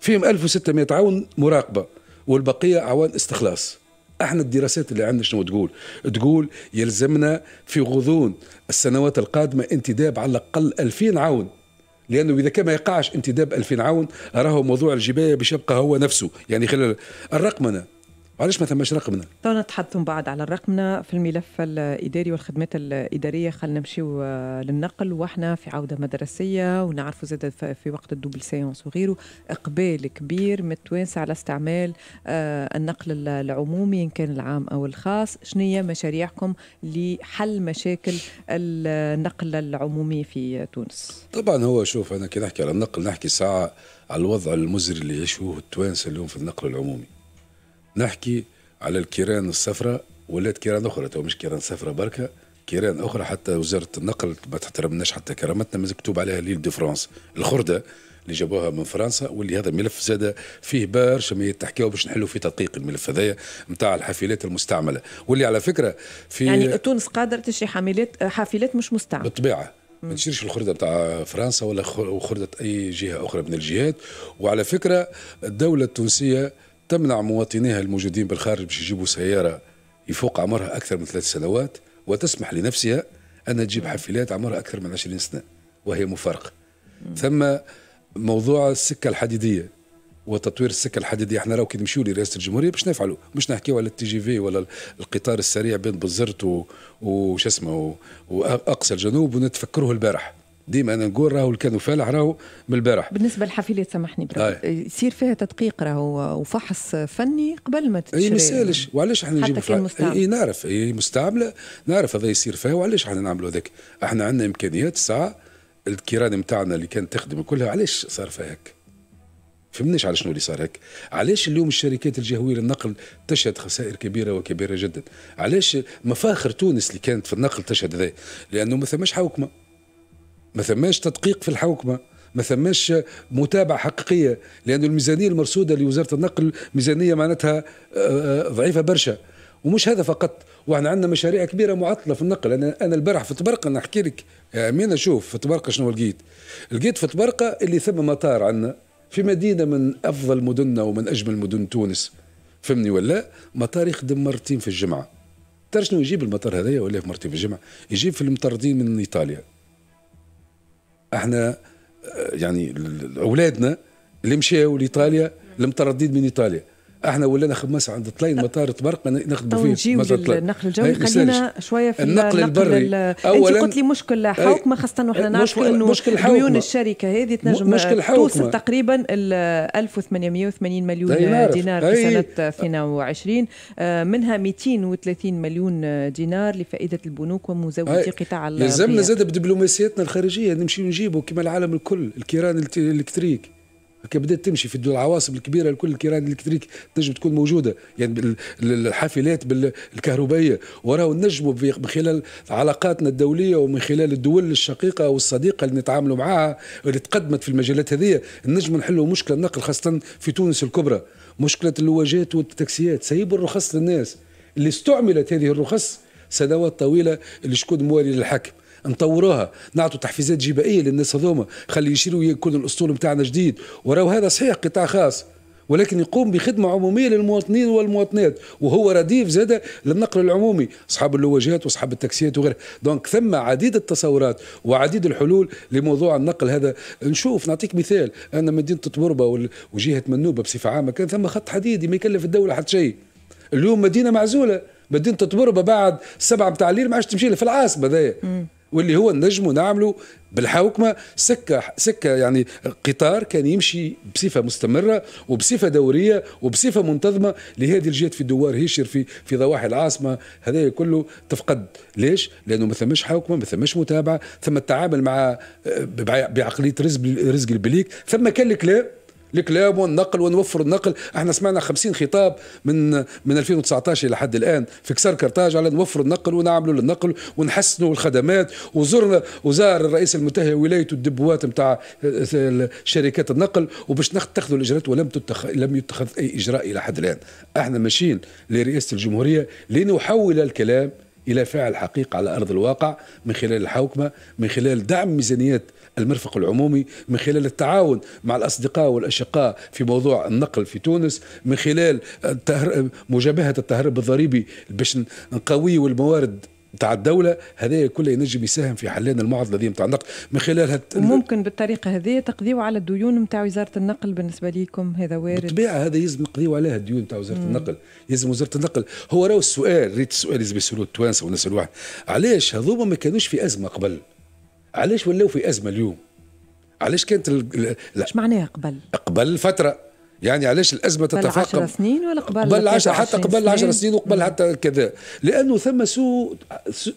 فيهم 1600 عون مراقبه والبقيه عوان استخلاص احنا الدراسات اللي عندنا شنو تقول؟ تقول يلزمنا في غضون السنوات القادمه انتداب على الاقل 2000 عون لانه اذا كان ما يقعش انتداب 2000 عون راهو موضوع الجبايه بشبقه هو نفسه يعني خلال الرقمنه وعلاش ما ثماش رقمنا تونا تحدثوا بعد على الرقمنا في الملف الاداري والخدمات الاداريه خلينا نمشيو آه، للنقل واحنا في عوده مدرسيه ونعرفوا زاد في وقت الدوبل سيونس وغيره اقبال كبير من التوانسه على استعمال آه، النقل العمومي ان كان العام او الخاص شنو هي مشاريعكم لحل مشاكل النقل العمومي في تونس طبعا هو شوف انا كي نحكي على النقل نحكي ساعه على الوضع المزري اللي يعيشوه التوانسه اليوم في النقل العمومي نحكي على الكيران الصفراء ولات كيران اخرى تو مش كيران صفراء بركه كيران اخرى حتى وزاره النقل ما تحترمناش حتى كرامتنا مكتوب عليها ليل دو فرانس الخرده اللي جابوها من فرنسا واللي هذا الملف زاد فيه برشا ما يتحكاو باش نحلوا فيه تدقيق الملف هذايا نتاع الحافلات المستعمله واللي على فكره في يعني تونس قادره تشري حاملات حافلات مش مستعمله بالطبيعه ما تشريش الخرده بتاع فرنسا ولا خرده اي جهه اخرى من الجهات وعلى فكره الدوله التونسيه تمنع مواطنيها الموجودين بالخارج باش يجيبوا سيارة يفوق عمرها أكثر من ثلاث سنوات وتسمح لنفسها أن تجيب حافلات عمرها أكثر من عشرين سنة وهي مفارقة ثم موضوع السكة الحديدية وتطوير السكه الحديديه احنا راهو كي نمشيو لرئاسه الجمهوريه باش نفعلوا مش نحكيو على التي جي في ولا القطار السريع بين بنزرت وش اسمه واقصى الجنوب ونتفكروه البارح ديما انا نقول راهو الكانو فالح راهو من البارح بالنسبه للحفيله سامحني آه. يصير فيها تدقيق راهو وفحص فني قبل ما تشري اي ما يسالش وعلاش احنا نجيبوا فيها اي نعرف اي مستعمله نعرف هذا يصير فيها وعلاش احنا نعملوا ذاك احنا عندنا امكانيات ساعه الكيران نتاعنا اللي كانت تخدم كلها علاش صار فيها هيك فهمناش على شنو اللي صار هيك علاش اليوم الشركات الجهويه للنقل تشهد خسائر كبيره وكبيره جدا علاش مفاخر تونس اللي كانت في النقل تشهد ذا لانه ما ثماش حوكمه ما ثماش تدقيق في الحوكمه ما ثماش متابعة حقيقية لأن الميزانية المرصودة لوزارة النقل ميزانية معناتها آه، آه، ضعيفة برشا ومش هذا فقط واحنا عندنا مشاريع كبيره معطله في النقل انا انا البارح في طبرقه نحكي لك امين اشوف في طبرقه شنو لقيت لقيت في طبرقه اللي ثم مطار عندنا في مدينه من افضل مدننا ومن اجمل مدن تونس فهمني ولا مطار يخدم مرتين في الجمعه ترى شنو يجيب المطار هذايا ولا مرتين في الجمعه يجيب في المطاردين من ايطاليا احنا آه، يعني اولادنا اللي مشاو لايطاليا المتردد من ايطاليا احنا ولينا خماس عند طلين مطار تبرقه نخدموا طيب، فيه مطار طلين النقل الجوي خلينا شويه في النقل, البري اولا انت قلت لي مشكل حوكمه إيه، خاصه احنا نعرف انه ديون الشركه هذه تنجم مشكل توصل تقريبا ال 1880 مليون طيب، دينار طيب. في سنه 22 آه، منها 230 مليون دينار لفائده البنوك ومزودي قطاع لازمنا زاد بدبلوماسياتنا الخارجيه نمشي نجيبوا كما العالم الكل الكيران الالكتريك هكا بدات تمشي في العواصم الكبيره الكل الكيران الالكتريك تنجم تكون موجوده يعني الحافلات بالكهربائيه وراه نجموا بخلال علاقاتنا الدوليه ومن خلال الدول الشقيقه والصديقه اللي نتعاملوا معاها اللي تقدمت في المجالات هذه نجموا نحلوا مشكله النقل خاصه في تونس الكبرى مشكله اللواجات والتاكسيات سيبوا الرخص للناس اللي استعملت هذه الرخص سنوات طويله اللي شكون موالي للحكم نطوروها نعطوا تحفيزات جبائيه للناس هذوما خلي يشيلوا يكون الاسطول نتاعنا جديد وراو هذا صحيح قطاع خاص ولكن يقوم بخدمة عمومية للمواطنين والمواطنات وهو رديف زاد للنقل العمومي أصحاب اللواجات وأصحاب التاكسيات وغيره دونك ثم عديد التصورات وعديد الحلول لموضوع النقل هذا نشوف نعطيك مثال أنا مدينة تطبربة وجهة منوبة بصفة عامة كان ثم خط حديدي ما يكلف الدولة حتى شيء اليوم مدينة معزولة مدينة تطبربة بعد سبعة بتاع الليل ما عادش تمشي في العاصمة ذايا واللي هو نجموا نعملوا بالحوكمه سكه سكه يعني قطار كان يمشي بصفه مستمره وبصفه دوريه وبصفه منتظمه لهذه الجهات في الدوار هيشر في في ضواحي العاصمه هذا كله تفقد ليش؟ لانه ما ثماش حوكمه ما ثماش متابعه ثم التعامل مع آه، بعقليه رزق رزق البليك ثم كان الكلام الكلاب والنقل ونوفر النقل احنا سمعنا 50 خطاب من من 2019 الى حد الان في كسر كرتاج على نوفر النقل ونعملوا للنقل ونحسنوا الخدمات وزرنا وزار الرئيس المتهي ولايه الدبوات نتاع شركات النقل وباش نتخذوا الاجراءات ولم تتخ... لم يتخذ اي اجراء الى حد الان احنا ماشيين لرئاسه الجمهوريه لنحول الكلام الى فعل حقيقي على ارض الواقع من خلال الحوكمه من خلال دعم ميزانيات المرفق العمومي من خلال التعاون مع الأصدقاء والأشقاء في موضوع النقل في تونس من خلال مجابهة التهرب الضريبي باش نقوي الموارد تاع الدولة هذا كله ينجم يساهم في حلان المعضلة هذه نتاع النقل من خلال هت... ممكن بالطريقة هذه تقضيوا على الديون نتاع وزارة النقل بالنسبة ليكم هذا وارد بالطبيعة هذا يلزم نقضيوا عليها الديون نتاع وزارة مم. النقل يلزم وزارة النقل هو راهو السؤال ريت السؤال يلزم يسألوه التوانسة والناس الواحد علاش هذوما ما كانوش في أزمة قبل علاش ولاو في ازمه اليوم علاش كانت ال... لا اش معناها قبل قبل فتره يعني علاش الازمه تتفاقم قبل 10 سنين ولا قبل قبل 10 حتى قبل 10 سنين وقبل حتى كذا لانه ثم سوء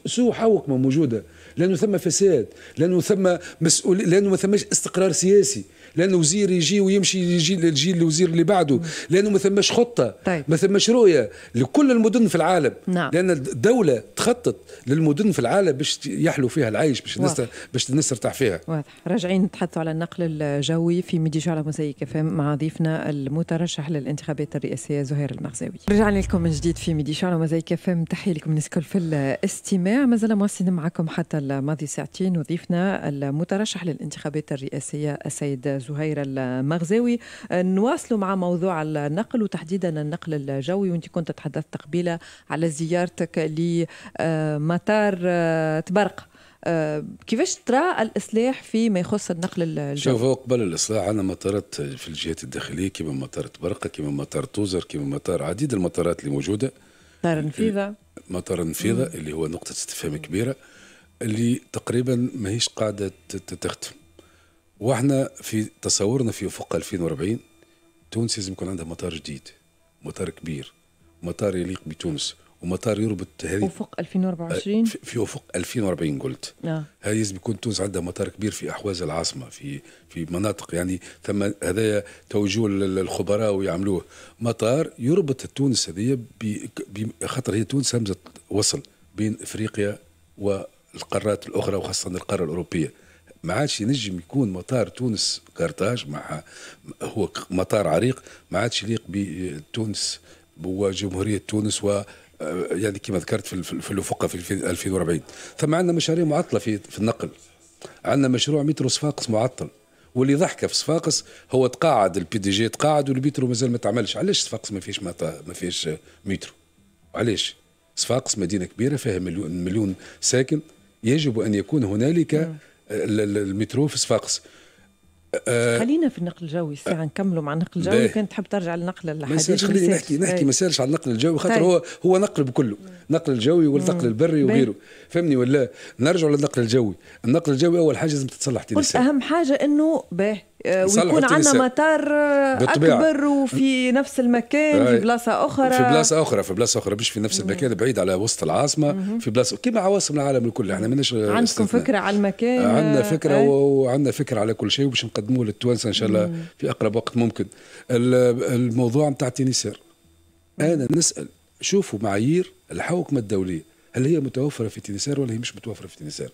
سوء حوكمه موجوده لانه ثم فساد لانه ثم مسؤول لانه ما ثماش استقرار سياسي لانه وزير يجي ويمشي يجي للجيل الوزير اللي بعده لانه ما ثماش خطه طيب. ما ثماش رؤيه لكل المدن في العالم نعم. لان الدوله تخطط للمدن في العالم باش يحلو فيها العيش باش الناس باش الناس ترتاح فيها واضح راجعين نتحدثوا على النقل الجوي في ميدي على موسيقى كفام مع ضيفنا المترشح للانتخابات الرئاسيه زهير المغزاوي رجعنا لكم من جديد في ميدي على موسيقى كفام تحيه لكم الناس في الاستماع مازال مواصلين معكم حتى الماضي ساعتين وضيفنا المترشح للانتخابات الرئاسيه السيد زهير المغزاوي نواصل مع موضوع النقل وتحديدا النقل الجوي وانت كنت تحدثت قبيله على زيارتك لمطار آه، تبرق آه، كيفاش ترى الاصلاح فيما يخص النقل الجوي؟ شوفوا قبل الاصلاح عندنا مطارات في الجهات الداخليه كما مطار تبرقه كما مطار توزر كما مطار عديد المطارات اللي موجوده مطار نفيضه مطار نفيضه اللي هو نقطه استفهام كبيره اللي تقريبا ماهيش قاعده تخدم واحنا في تصورنا في افق 2040 تونس لازم يكون عندها مطار جديد مطار كبير مطار يليق بتونس ومطار يربط هذه افق 2024 في افق 2040 قلت آه. نعم. هذه لازم يكون تونس عندها مطار كبير في احواز العاصمه في في مناطق يعني ثم هذايا توجه للخبراء ويعملوه مطار يربط تونس هذه خاطر هي تونس همزه وصل بين افريقيا والقارات الاخرى وخاصه القاره الاوروبيه ما عادش ينجم يكون مطار تونس كارتاج مع هو مطار عريق ما عادش يليق بتونس وجمهوريه تونس و آه، يعني كما ذكرت في الافقه في 2040 ثم عندنا مشاريع معطله في في النقل عندنا مشروع مترو صفاقس معطل واللي ضحكه في صفاقس هو تقاعد البي دي جي تقاعد والمترو مازال ما تعملش علاش صفاقس ما فيش ما فيش مترو علاش صفاقس مدينه كبيره فيها مليون مليون ساكن يجب ان يكون هنالك المترو في صفاقس أه، خلينا في النقل الجوي الساعة أه. نكملوا مع النقل الجوي كان تحب ترجع للنقل الحديث خلينا نحكي نحكي ما سالش على النقل الجوي خاطر طيب. هو هو نقل بكله نقل الجوي والنقل البري وغيره فهمني ولا نرجع للنقل الجوي النقل الجوي أول حاجة لازم تتصلح قلت أهم حاجة أنه باه آه، ويكون عندنا مطار اكبر وفي نفس المكان في بلاصه اخرى في بلاصه اخرى في بلاصه اخرى مش في نفس المكان بعيد على وسط العاصمه في بلاصه كما عواصم العالم الكل احنا ماناش عندكم استثناء. فكره على المكان عندنا آه، فكره وعندنا فكره على كل شيء وباش نقدموه للتوانسه ان شاء الله في اقرب وقت ممكن الموضوع نتاع تينيسير انا نسال شوفوا معايير الحوكمه الدوليه هل هي متوفره في تينيسير ولا هي مش متوفره في تينيسير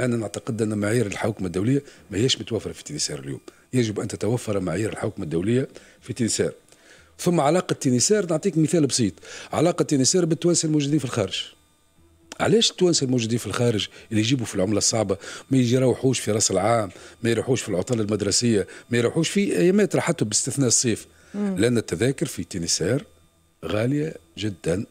انا نعتقد ان معايير الحوكمه الدوليه ما هيش متوفره في تينيسار اليوم يجب ان تتوفر معايير الحوكمه الدوليه في تينيسار ثم علاقه تينيسار نعطيك مثال بسيط علاقه تينيسار بالتوانسه الموجودين في الخارج علاش التوانسه الموجودين في الخارج اللي يجيبوا في العمله الصعبه ما يروحوش في راس العام ما يروحوش في العطل المدرسيه ما يروحوش في ايامات راحتهم باستثناء الصيف مم. لان التذاكر في تينيسار غاليه جدا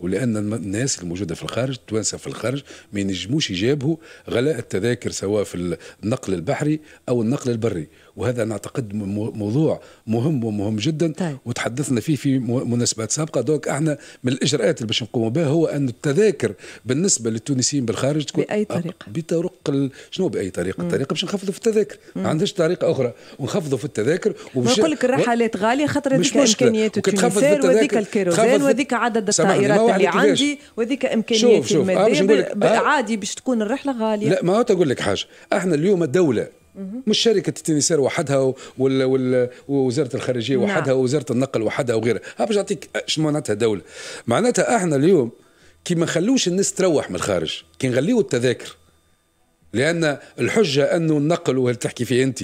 ولان الناس الموجوده في الخارج التوانسه في الخارج ما ينجموش يجابهوا غلاء التذاكر سواء في النقل البحري او النقل البري وهذا نعتقد موضوع مهم ومهم جدا طيب. وتحدثنا فيه في مناسبات سابقه دوك احنا من الاجراءات اللي باش نقوموا بها هو ان التذاكر بالنسبه للتونسيين بالخارج تكون باي طريقه بطرق شنو باي طريقه؟ مم. الطريقه باش نخفضوا في التذاكر ما عندهاش طريقه اخرى ونخفضوا في التذاكر وباش نقول لك الرحلات غاليه خاطر هذيك امكانيات التونسيين وهذيك الكيروزين وهذيك عدد الطائرات اللي عندي وهذيك امكانيات الماديه عادي باش تكون الرحله غاليه لا ما هو تقول لك حاجه احنا اليوم دوله مش شركه التنسير وحدها ولا ولا ووزاره الخارجيه نعم. وحدها نعم. ووزاره النقل وحدها وغيرها ها باش نعطيك شنو معناتها دوله معناتها احنا اليوم كي ما نخلوش الناس تروح من الخارج كي نغليو التذاكر لان الحجه انه النقل وهل تحكي فيه انت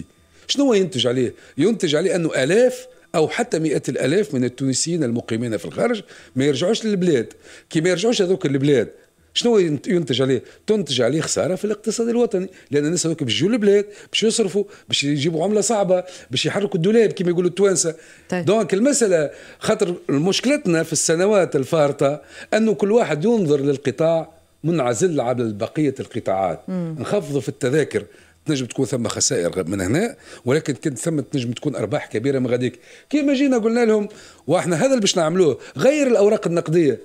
شنو ينتج عليه ينتج عليه انه الاف او حتى مئات الالاف من التونسيين المقيمين في الخارج ما يرجعوش للبلاد كي ما يرجعوش هذوك البلاد شنو ينتج عليه؟ تنتج عليه خساره في الاقتصاد الوطني، لان الناس هذوك باش يجوا البلاد، باش يصرفوا، باش يجيبوا عمله صعبه، باش يحركوا الدولاب كما يقولوا التوانسه. طيب. دونك المساله خاطر مشكلتنا في السنوات الفارطه انه كل واحد ينظر للقطاع منعزل على بقيه القطاعات، نخفضوا في التذاكر، تنجم تكون ثم خسائر من هنا ولكن كنت ثم تنجم تكون ارباح كبيره من غاديك كيما جينا قلنا لهم واحنا هذا اللي باش نعملوه غير الاوراق النقديه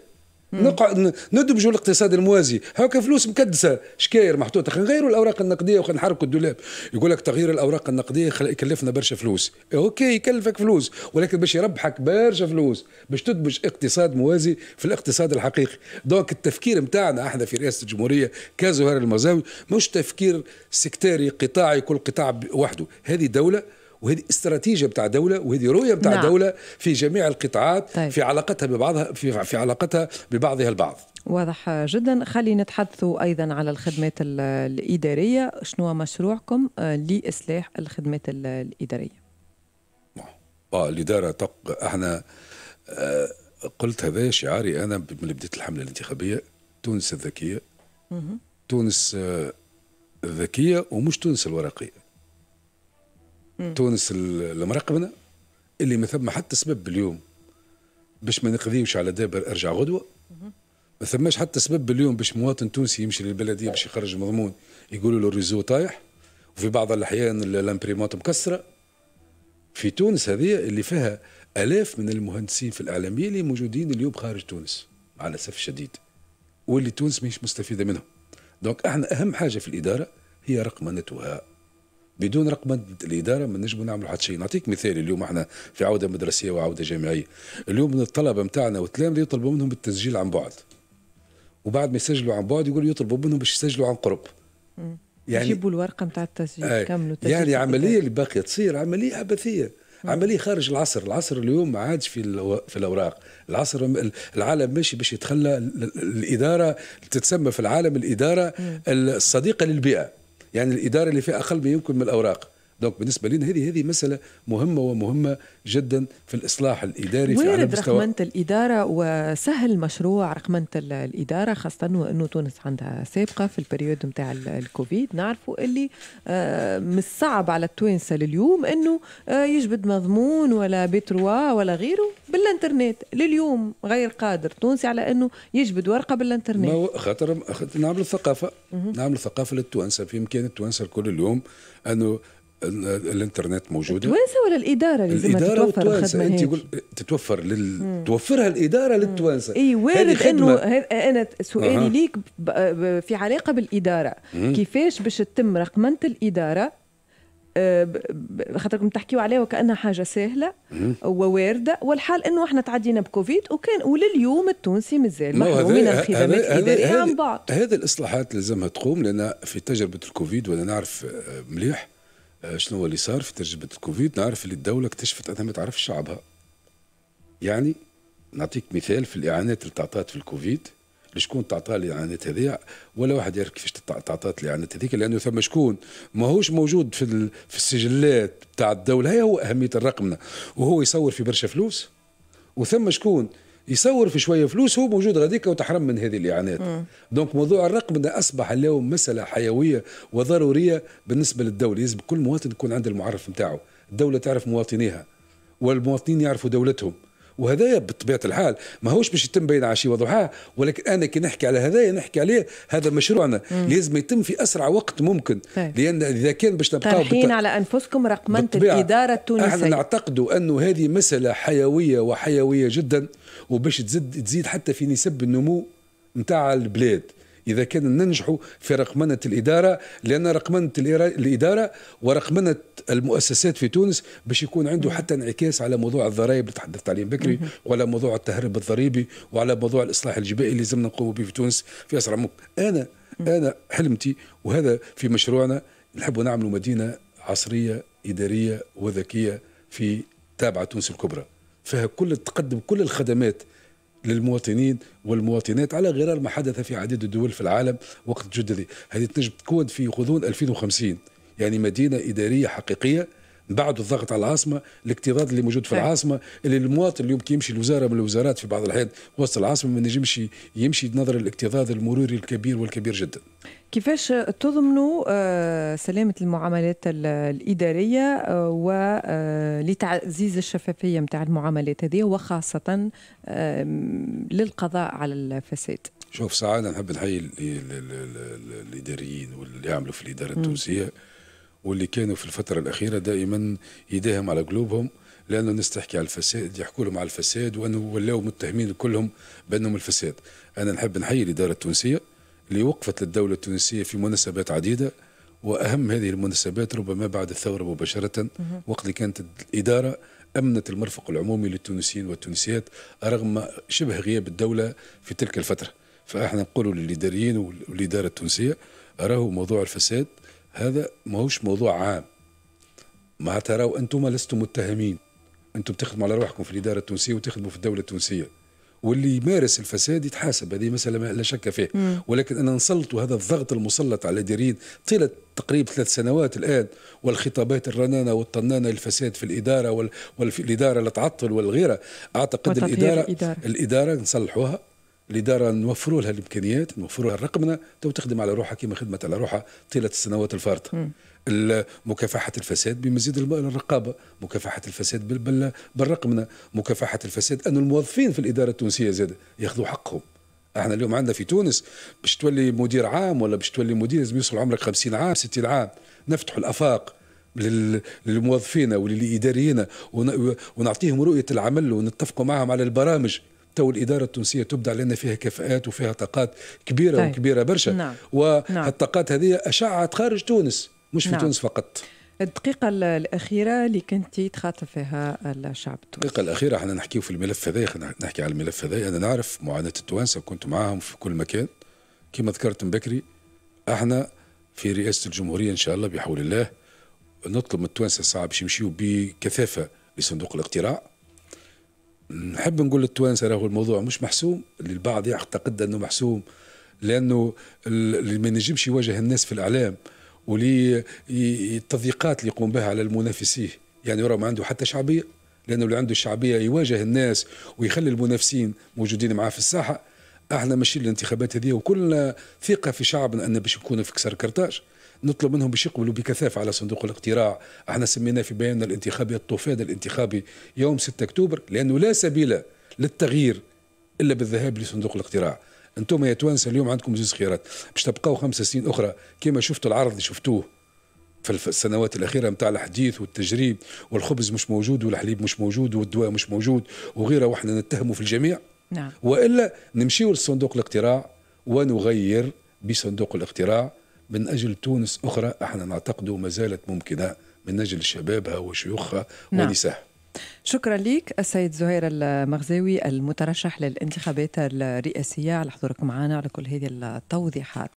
نقعد ندمجوا الاقتصاد الموازي هاكا فلوس مكدسه شكاير محطوطه خلينا نغيروا الاوراق النقديه وخلينا نحركوا الدولاب يقول لك تغيير الاوراق النقديه يكلفنا برشا فلوس إيه، اوكي يكلفك فلوس ولكن باش يربحك برشا فلوس باش تدمج اقتصاد موازي في الاقتصاد الحقيقي دونك التفكير نتاعنا احنا في رئاسه الجمهوريه كزهير المزاوي مش تفكير سكتاري قطاعي كل قطاع وحده هذه دوله وهذه استراتيجيه بتاع دوله وهذه رؤيه بتاع نعم. دوله في جميع القطاعات طيب. في علاقتها ببعضها في, في علاقتها ببعضها البعض واضح جدا خلينا نتحدثوا ايضا على الخدمات الاداريه شنو مشروعكم آه، لاصلاح الخدمات الاداريه اه الاداره تق... احنا آه، قلت هذا شعاري انا من بديت الحمله الانتخابيه تونس الذكيه تونس الذكيه آه، ومش تونس الورقيه تونس المراقبنا اللي ما ثم حتى سبب اليوم باش ما نقضيوش على دابر ارجع غدوه ما ثماش حتى سبب اليوم باش مواطن تونسي يمشي للبلديه باش يخرج مضمون يقولوا له الريزو طايح وفي بعض الاحيان الامبريمات مكسره في تونس هذه اللي فيها الاف من المهندسين في الاعلاميه اللي موجودين اليوم خارج تونس مع الاسف الشديد واللي تونس مش مستفيده منهم دونك احنا اهم حاجه في الاداره هي رقمنتها بدون رقم الاداره ما نجمو نعملوا حتى شيء نعطيك مثال اليوم احنا في عوده مدرسيه وعوده جامعيه اليوم من الطلبه نتاعنا والتلامذه يطلبوا منهم التسجيل عن بعد وبعد ما يسجلوا عن بعد يقولوا يطلبوا منهم باش يسجلوا عن قرب يعني يجيبوا الورقه نتاع التسجيل آه كملوا التسجيل يعني عمليه اللي باقيه تصير عمليه عبثيه عمليه خارج العصر العصر اليوم ما عادش في في الاوراق العصر العالم ماشي باش يتخلى الاداره تتسمى في العالم الاداره الصديقه للبيئه يعني الاداره اللي فيها اقل ما يمكن من الاوراق دونك بالنسبه لنا هذه هذه مساله مهمه ومهمه جدا في الاصلاح الاداري في على مستوى رقمنه الاداره وسهل مشروع رقمنه الاداره خاصه وانه تونس عندها سابقه في البريود نتاع الكوفيد نعرفوا اللي آه، من الصعب على التوانسه لليوم انه آه، يجبد مضمون ولا بتروا ولا غيره بالانترنت لليوم غير قادر تونسي على انه يجبد ورقه بالانترنت خاطر نعمل ثقافه نعمل ثقافه للتوانسه في امكان التوانسه الكل اليوم انه الانترنت موجوده التوانسه ولا الاداره لازم الاداره الخدمة انت يقول تتوفر لل... توفرها الاداره للتوانسه اي وارد انه انا سؤالي أه. ليك ب... في علاقه بالاداره مم. كيفاش باش تتم رقمنه الاداره آه، خاطركم تحكيوا عليها وكانها حاجه سهله ووارده والحال انه احنا تعدينا بكوفيد وكان ولليوم التونسي مازال محرومين من الخدمات الاداريه عن بعد هذه الاصلاحات لازمها تقوم لان في تجربه الكوفيد وانا نعرف آه، مليح آه، شنو هو اللي صار في تجربه الكوفيد نعرف اللي الدوله اكتشفت انها ما تعرفش شعبها يعني نعطيك مثال في الاعانات اللي تعطات في الكوفيد لشكون تعطى الاعانات هذه ولا واحد يعرف كيفاش تعطات الاعانات هذيك لانه ثم شكون ماهوش موجود في في السجلات تاع الدوله هي هو اهميه الرقمنه وهو يصور في برشا فلوس وثم شكون يصور في شويه فلوس هو موجود غاديك وتحرم من هذه الاعانات دونك موضوع ده اصبح اليوم مساله حيويه وضروريه بالنسبه للدوله لازم كل مواطن يكون عنده المعرف نتاعو الدوله تعرف مواطنيها والمواطنين يعرفوا دولتهم وهذايا بطبيعه الحال ماهوش باش يتم بين عشيه وضحاها ولكن انا كي نحكي على هذايا نحكي عليه هذا مشروعنا لازم يتم في اسرع وقت ممكن طيب. لان اذا كان باش نبقاو طرحين على انفسكم رقمنت الاداره التونسيه احنا نعتقد انه هذه مساله حيويه وحيويه جدا وباش تزيد تزيد حتى في نسب النمو نتاع البلاد إذا كان ننجح في رقمنة الإدارة لأن رقمنة الإدارة ورقمنة المؤسسات في تونس باش يكون عنده حتى انعكاس على موضوع الضرائب اللي تحدثت عليه بكري وعلى موضوع التهرب الضريبي وعلى موضوع الإصلاح الجبائي اللي لازمنا نقوم به في تونس في أسرع ممكن أنا أنا حلمتي وهذا في مشروعنا نحب نعمل مدينة عصرية إدارية وذكية في تابعة تونس الكبرى فيها كل تقدم كل الخدمات للمواطنين والمواطنات على غرار ما حدث في عديد الدول في العالم وقت جدة هذه تنجم تكون في غضون 2050 يعني مدينة إدارية حقيقية بعد الضغط على العاصمه الاكتظاظ اللي موجود في فعلا. إيه. العاصمه اللي المواطن اليوم كيمشي يمشي لوزاره من الوزارات في بعض الاحيان وسط العاصمه ما ينجمش يمشي نظر الاكتظاظ المروري الكبير والكبير جدا كيفاش تضمنوا آه، سلامة المعاملات الإدارية ولتعزيز آه، الشفافية نتاع المعاملات هذه وخاصة للقضاء على الفساد شوف سعادة نحب نحيي الإداريين واللي يعملوا في الإدارة التونسية واللي كانوا في الفترة الأخيرة دائما يداهم على قلوبهم لأنه الناس تحكي على الفساد يحكوا لهم على الفساد وأنه ولاو متهمين كلهم بأنهم الفساد أنا نحب نحيي الإدارة التونسية اللي وقفت للدولة التونسية في مناسبات عديدة وأهم هذه المناسبات ربما بعد الثورة مباشرة وقت اللي كانت الإدارة أمنت المرفق العمومي للتونسيين والتونسيات رغم شبه غياب الدولة في تلك الفترة فاحنا نقولوا للإداريين والإدارة التونسية راهو موضوع الفساد هذا ماهوش موضوع عام ما تروا انتم لستم متهمين انتم بتخدموا على روحكم في الاداره التونسيه وتخدموا في الدوله التونسيه واللي يمارس الفساد يتحاسب هذه مسألة لا شك فيها مم. ولكن أنا نسلط هذا الضغط المسلط على الإداريين طيلة تقريبا ثلاث سنوات الآن والخطابات الرنانة والطنانة للفساد في الإدارة والإدارة اللي تعطل والغيره أعتقد الإدارة الإدارة, الإدارة نصلحوها الاداره نوفروا لها الامكانيات نوفروا لها الرقمنه تو تخدم على روحها كما خدمت على روحها طيله السنوات الفارطه مكافحة الفساد بمزيد الرقابة مكافحة الفساد بالرقمنة مكافحة الفساد أن الموظفين في الإدارة التونسية زاد يأخذوا حقهم احنا اليوم عندنا في تونس باش تولي مدير عام ولا باش تولي مدير لازم يوصل عمرك 50 عام 60 عام نفتحوا الافاق للموظفين وللاداريين ونعطيهم رؤيه العمل ونتفقوا معهم على البرامج تو الاداره التونسيه تبدع لان فيها كفاءات وفيها طاقات كبيره طيب. وكبيره برشا نعم. والطاقات نعم. هذه اشعت خارج تونس مش في نعم. تونس فقط الدقيقة الأخيرة اللي كنت تخاطب فيها الشعب التونسي الدقيقة الأخيرة احنا نحكيو في الملف هذايا نحكي على الملف هذايا أنا نعرف معاناة التوانسة وكنت معاهم في كل مكان كما ذكرت من بكري احنا في رئاسة الجمهورية إن شاء الله بحول الله نطلب من التوانسة الساعة باش يمشيو بكثافة لصندوق الاقتراع نحب نقول للتوانسه راهو الموضوع مش محسوم اللي البعض يعتقد انه محسوم لانه اللي ما ينجمش يواجه الناس في الاعلام ولي التضييقات اللي يقوم بها على المنافسيه يعني راه ما عنده حتى شعبيه لانه اللي عنده الشعبيه يواجه الناس ويخلي المنافسين موجودين معاه في الساحه احنا ماشيين للانتخابات هذه وكلنا ثقه في شعبنا انه باش يكون في كسر كرتاج نطلب منهم باش يقبلوا بكثافه على صندوق الاقتراع احنا سميناه في بياننا الانتخابي الطوفان الانتخابي يوم 6 اكتوبر لانه لا سبيل للتغيير الا بالذهاب لصندوق الاقتراع انتم يا توانسه اليوم عندكم زوز خيارات باش تبقاو خمس سنين اخرى كما شفتوا العرض اللي شفتوه في السنوات الاخيره نتاع الحديث والتجريب والخبز مش موجود والحليب مش موجود والدواء مش موجود وغيره واحنا نتهموا في الجميع نعم. والا نمشيو لصندوق الاقتراع ونغير بصندوق الاقتراع من أجل تونس أخرى احنا نعتقد ما زالت ممكنة من أجل شبابها وشيوخها نعم. ونساها شكرا لك السيد زهير المغزاوي المترشح للانتخابات الرئاسية على حضورك معنا على كل هذه التوضيحات